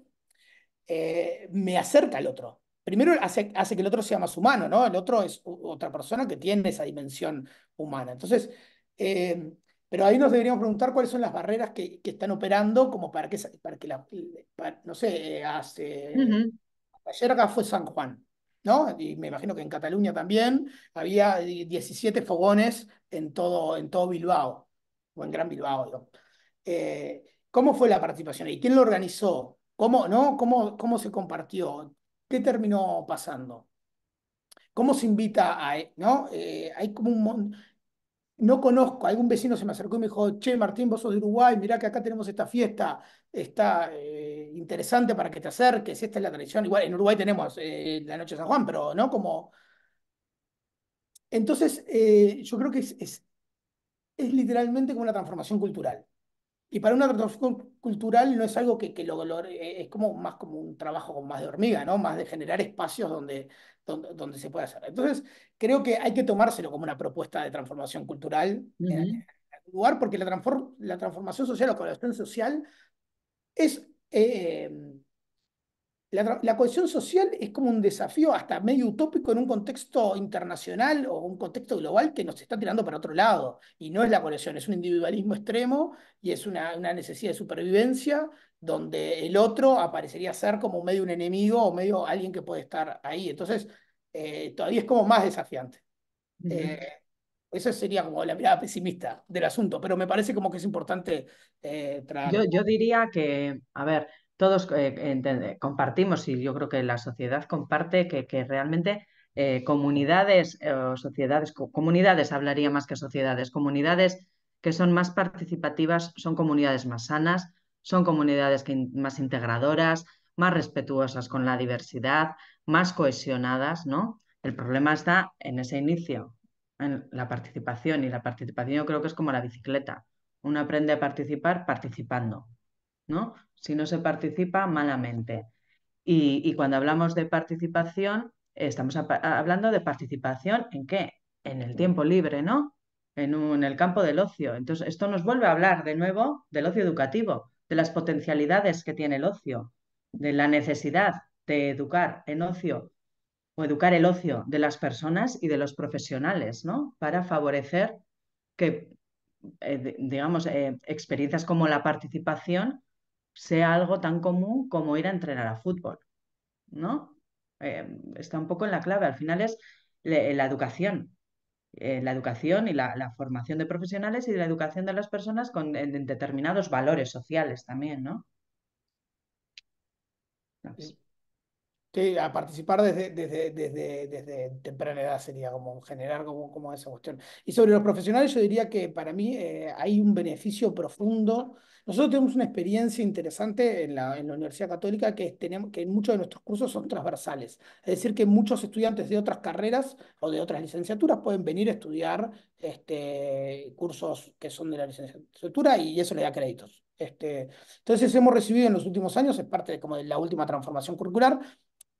eh, me acerca al otro. Primero hace, hace que el otro sea más humano, ¿no? El otro es otra persona que tiene esa dimensión humana. Entonces, eh, pero ahí nos deberíamos preguntar cuáles son las barreras que, están operando como para que, para que la, no sé, hace Ayer fue San Juan, ¿no? Y me imagino que en Cataluña también había 17 eh, fogones en todo, en todo Bilbao, o en Gran Bilbao, eh, ¿Cómo fue la participación ahí? ¿Quién lo organizó? ¿Cómo, no? ¿Cómo, ¿Cómo se compartió? ¿Qué terminó pasando? ¿Cómo se invita a.? Eh, ¿no? hay como un no conozco, algún vecino se me acercó y me dijo, che, Martín, vos sos de Uruguay, mirá que acá tenemos esta fiesta, está eh, interesante para que te acerques, esta es la tradición, igual en Uruguay tenemos eh, la noche de San Juan, pero no como... Entonces, eh, yo creo que es, es, literalmente como una transformación cultural. Y para una transformación cultural no es algo que, lo, es como más como un trabajo con más de hormiga, ¿no? Más de generar espacios donde donde, se puede hacer. Entonces, creo que hay que tomárselo como una propuesta de transformación cultural en, algún lugar, porque la, la transformación social o cohesión social es... Em, la, cohesión social es como un desafío hasta medio utópico en un contexto internacional o un contexto global que nos está tirando para otro lado. Y no es la cohesión, es un individualismo extremo y es una, una necesidad de supervivencia donde el otro aparecería ser como medio un enemigo o medio alguien que puede estar ahí. Entonces, eh, todavía es como más desafiante. eso eh, esa sería como la mirada pesimista del asunto, pero me parece como que es importante eh, Yo, diría que, a ver, todos compartimos y yo creo que la sociedad comparte que, que realmente comunidades o sociedades, comunidades hablaría más que sociedades, comunidades que son más participativas son comunidades más sanas, son comunidades más integradoras, más respetuosas con la diversidad, más cohesionadas, ¿no? El problema está en ese inicio, en la participación, y la participación yo creo que es como la bicicleta. Uno aprende a participar participando, ¿no? Si no se participa, malamente. Y, cuando hablamos de participación, estamos hablando de participación en qué? En el tiempo libre, ¿no? En, en, el campo del ocio. Entonces, esto nos vuelve a hablar de nuevo del ocio educativo, de las potencialidades que tiene el ocio, de la necesidad de educar en ocio o educar el ocio de las personas y de los profesionales, ¿no? Para favorecer que, eh, digamos, eh, experiencias como la participación sea algo tan común como ir a entrenar a fútbol, ¿no? Eh, está un poco en la clave, al final es la educación, eh, la educación y la, formación de profesionales y de la educación de las personas con determinados valores sociales también, ¿no? Eh, Sí, a participar desde, desde, temprana edad sería como generar como, como esa cuestión. Y sobre los profesionales, yo diría que para mí eh, hay un beneficio profundo. Nosotros tenemos una experiencia interesante en la, en la Universidad Católica que, tenemos, que muchos de nuestros cursos son transversales. Es decir, que muchos estudiantes de otras carreras o de otras licenciaturas pueden venir a estudiar este, cursos que son de la licenciatura y eso le da créditos. Este, entonces hemos recibido en los últimos años, es parte como de la última transformación curricular,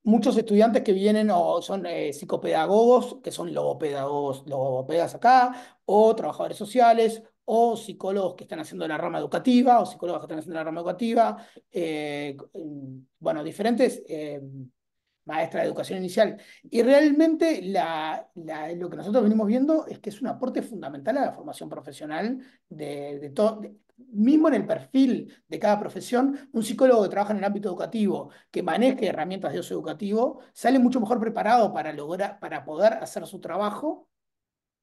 muchos estudiantes que vienen o son eh, psicopedagogos, que son logopedagogos, logopedas acá, o trabajadores sociales, o psicólogos que están haciendo la rama educativa, o psicólogos que están haciendo la rama educativa, eh, bueno, diferentes eh, maestras de educación inicial. Y realmente la, lo que nosotros venimos viendo es que es un aporte fundamental a la formación profesional de, de, mismo en el perfil de cada profesión, un psicólogo que trabaja en el ámbito educativo, que maneje herramientas de uso educativo, sale mucho mejor preparado para, lograr, para poder hacer su trabajo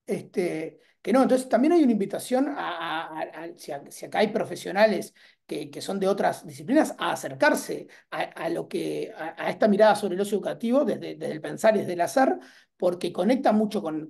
este, que no. Entonces también hay una invitación a, si, acá hay profesionales que, son de otras disciplinas, a acercarse a, lo que, a, esta mirada sobre el ocio educativo desde, el pensar y desde el hacer, porque conecta mucho con,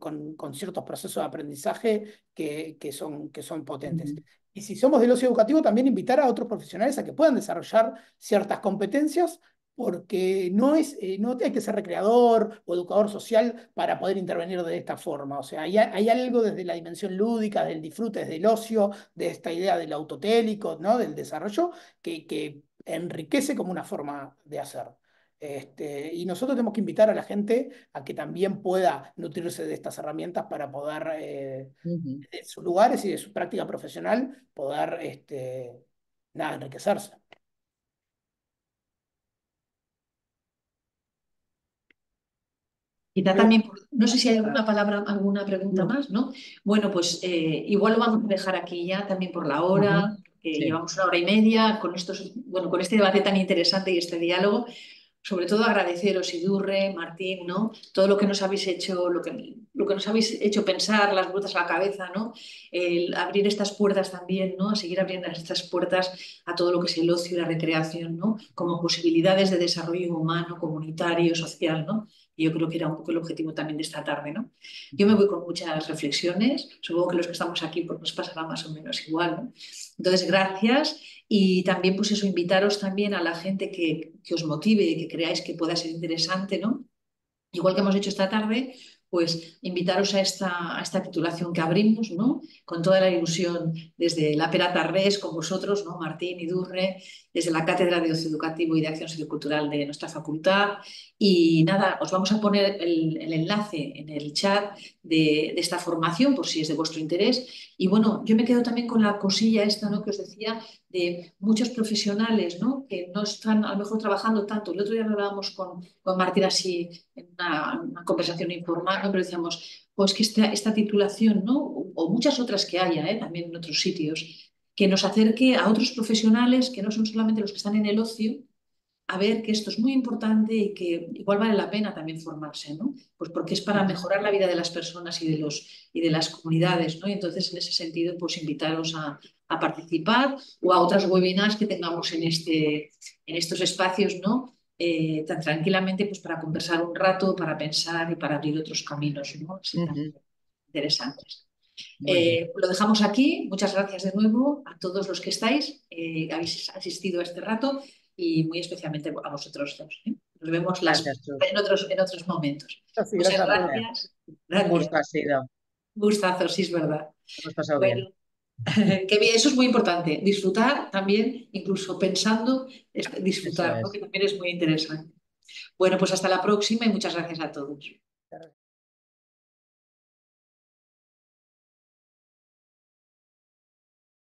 ciertos procesos de aprendizaje que, son, que son potentes y si somos del ocio educativo, también invitar a otros profesionales a que puedan desarrollar ciertas competencias, porque no, es, eh, no hay que ser recreador o educador social para poder intervenir de esta forma. O sea, hay, algo desde la dimensión lúdica, del disfrute, desde el ocio, de esta idea del autotélico, ¿no? del desarrollo, que, que enriquece como una forma de hacer. Este, y nosotros tenemos que invitar a la gente a que también pueda nutrirse de estas herramientas para poder, eh, de sus lugares y de su práctica profesional, poder este, nada, enriquecerse. Quizá también, no sé si hay alguna ah. palabra, alguna pregunta más, ¿no? Bueno, pues eh, igual lo vamos a dejar aquí ya también por la hora, que llevamos una hora y media con estos, bueno, con este debate tan interesante y este diálogo sobre todo agradeceros, Idurre, Martín, ¿no? Todo lo que nos habéis hecho, lo que, lo que nos habéis hecho pensar, las vueltas a la cabeza, ¿no? El abrir estas puertas también, ¿no? A seguir abriendo estas puertas a todo lo que es el ocio y la recreación, ¿no? Como posibilidades de desarrollo humano, comunitario, social, ¿no? Y yo creo que era un poco el objetivo también de esta tarde, ¿no? Yo me voy con muchas reflexiones, supongo que los que estamos aquí pues nos pasará más o menos igual, Entonces, gracias y también, pues eso, invitaros también a la gente que, que os motive y que creáis que pueda ser interesante, ¿no? Igual que hemos hecho esta tarde, pues invitaros a esta, a esta titulación que abrimos, ¿no? Con toda la ilusión desde la perata Tarrés, con vosotros, ¿no? Martín y Durre, desde la Cátedra de Ocio Educativo y de Acción Sociocultural de nuestra facultad. Y nada, os vamos a poner el, enlace en el chat de, esta formación, por si es de vuestro interés. Y bueno, yo me quedo también con la cosilla esta, ¿no? Que os decía de muchos profesionales, ¿no? Que no están a lo mejor trabajando tanto. El otro día lo hablábamos con, con Martín así en una, conversación informal, pero decíamos, pues que esta, esta titulación, ¿no? O, muchas otras que haya, ¿eh? También en otros sitios, que nos acerque a otros profesionales que no son solamente los que están en el ocio, a ver que esto es muy importante y que igual vale la pena también formarse, ¿no? Pues porque es para mejorar la vida de las personas y de, los, y de las comunidades, ¿no? Y entonces, en ese sentido, pues invitaros a, participar o a otras webinars que tengamos en, este, en estos espacios, ¿no? Eh, tan tranquilamente, pues para conversar un rato, para pensar y para abrir otros caminos, ¿no? Interesantes. Eh, pues lo dejamos aquí. Muchas gracias de nuevo a todos los que estáis, eh, habéis asistido a este rato y muy especialmente a vosotros dos. ¿eh? Nos vemos en, otros, en otros momentos. Muchas gracias. gracias. Gustazo, sí, es verdad. Que eso es muy importante. Disfrutar también, incluso pensando, disfrutar, que también es muy interesante. Bueno, pues hasta la próxima y muchas gracias a todos.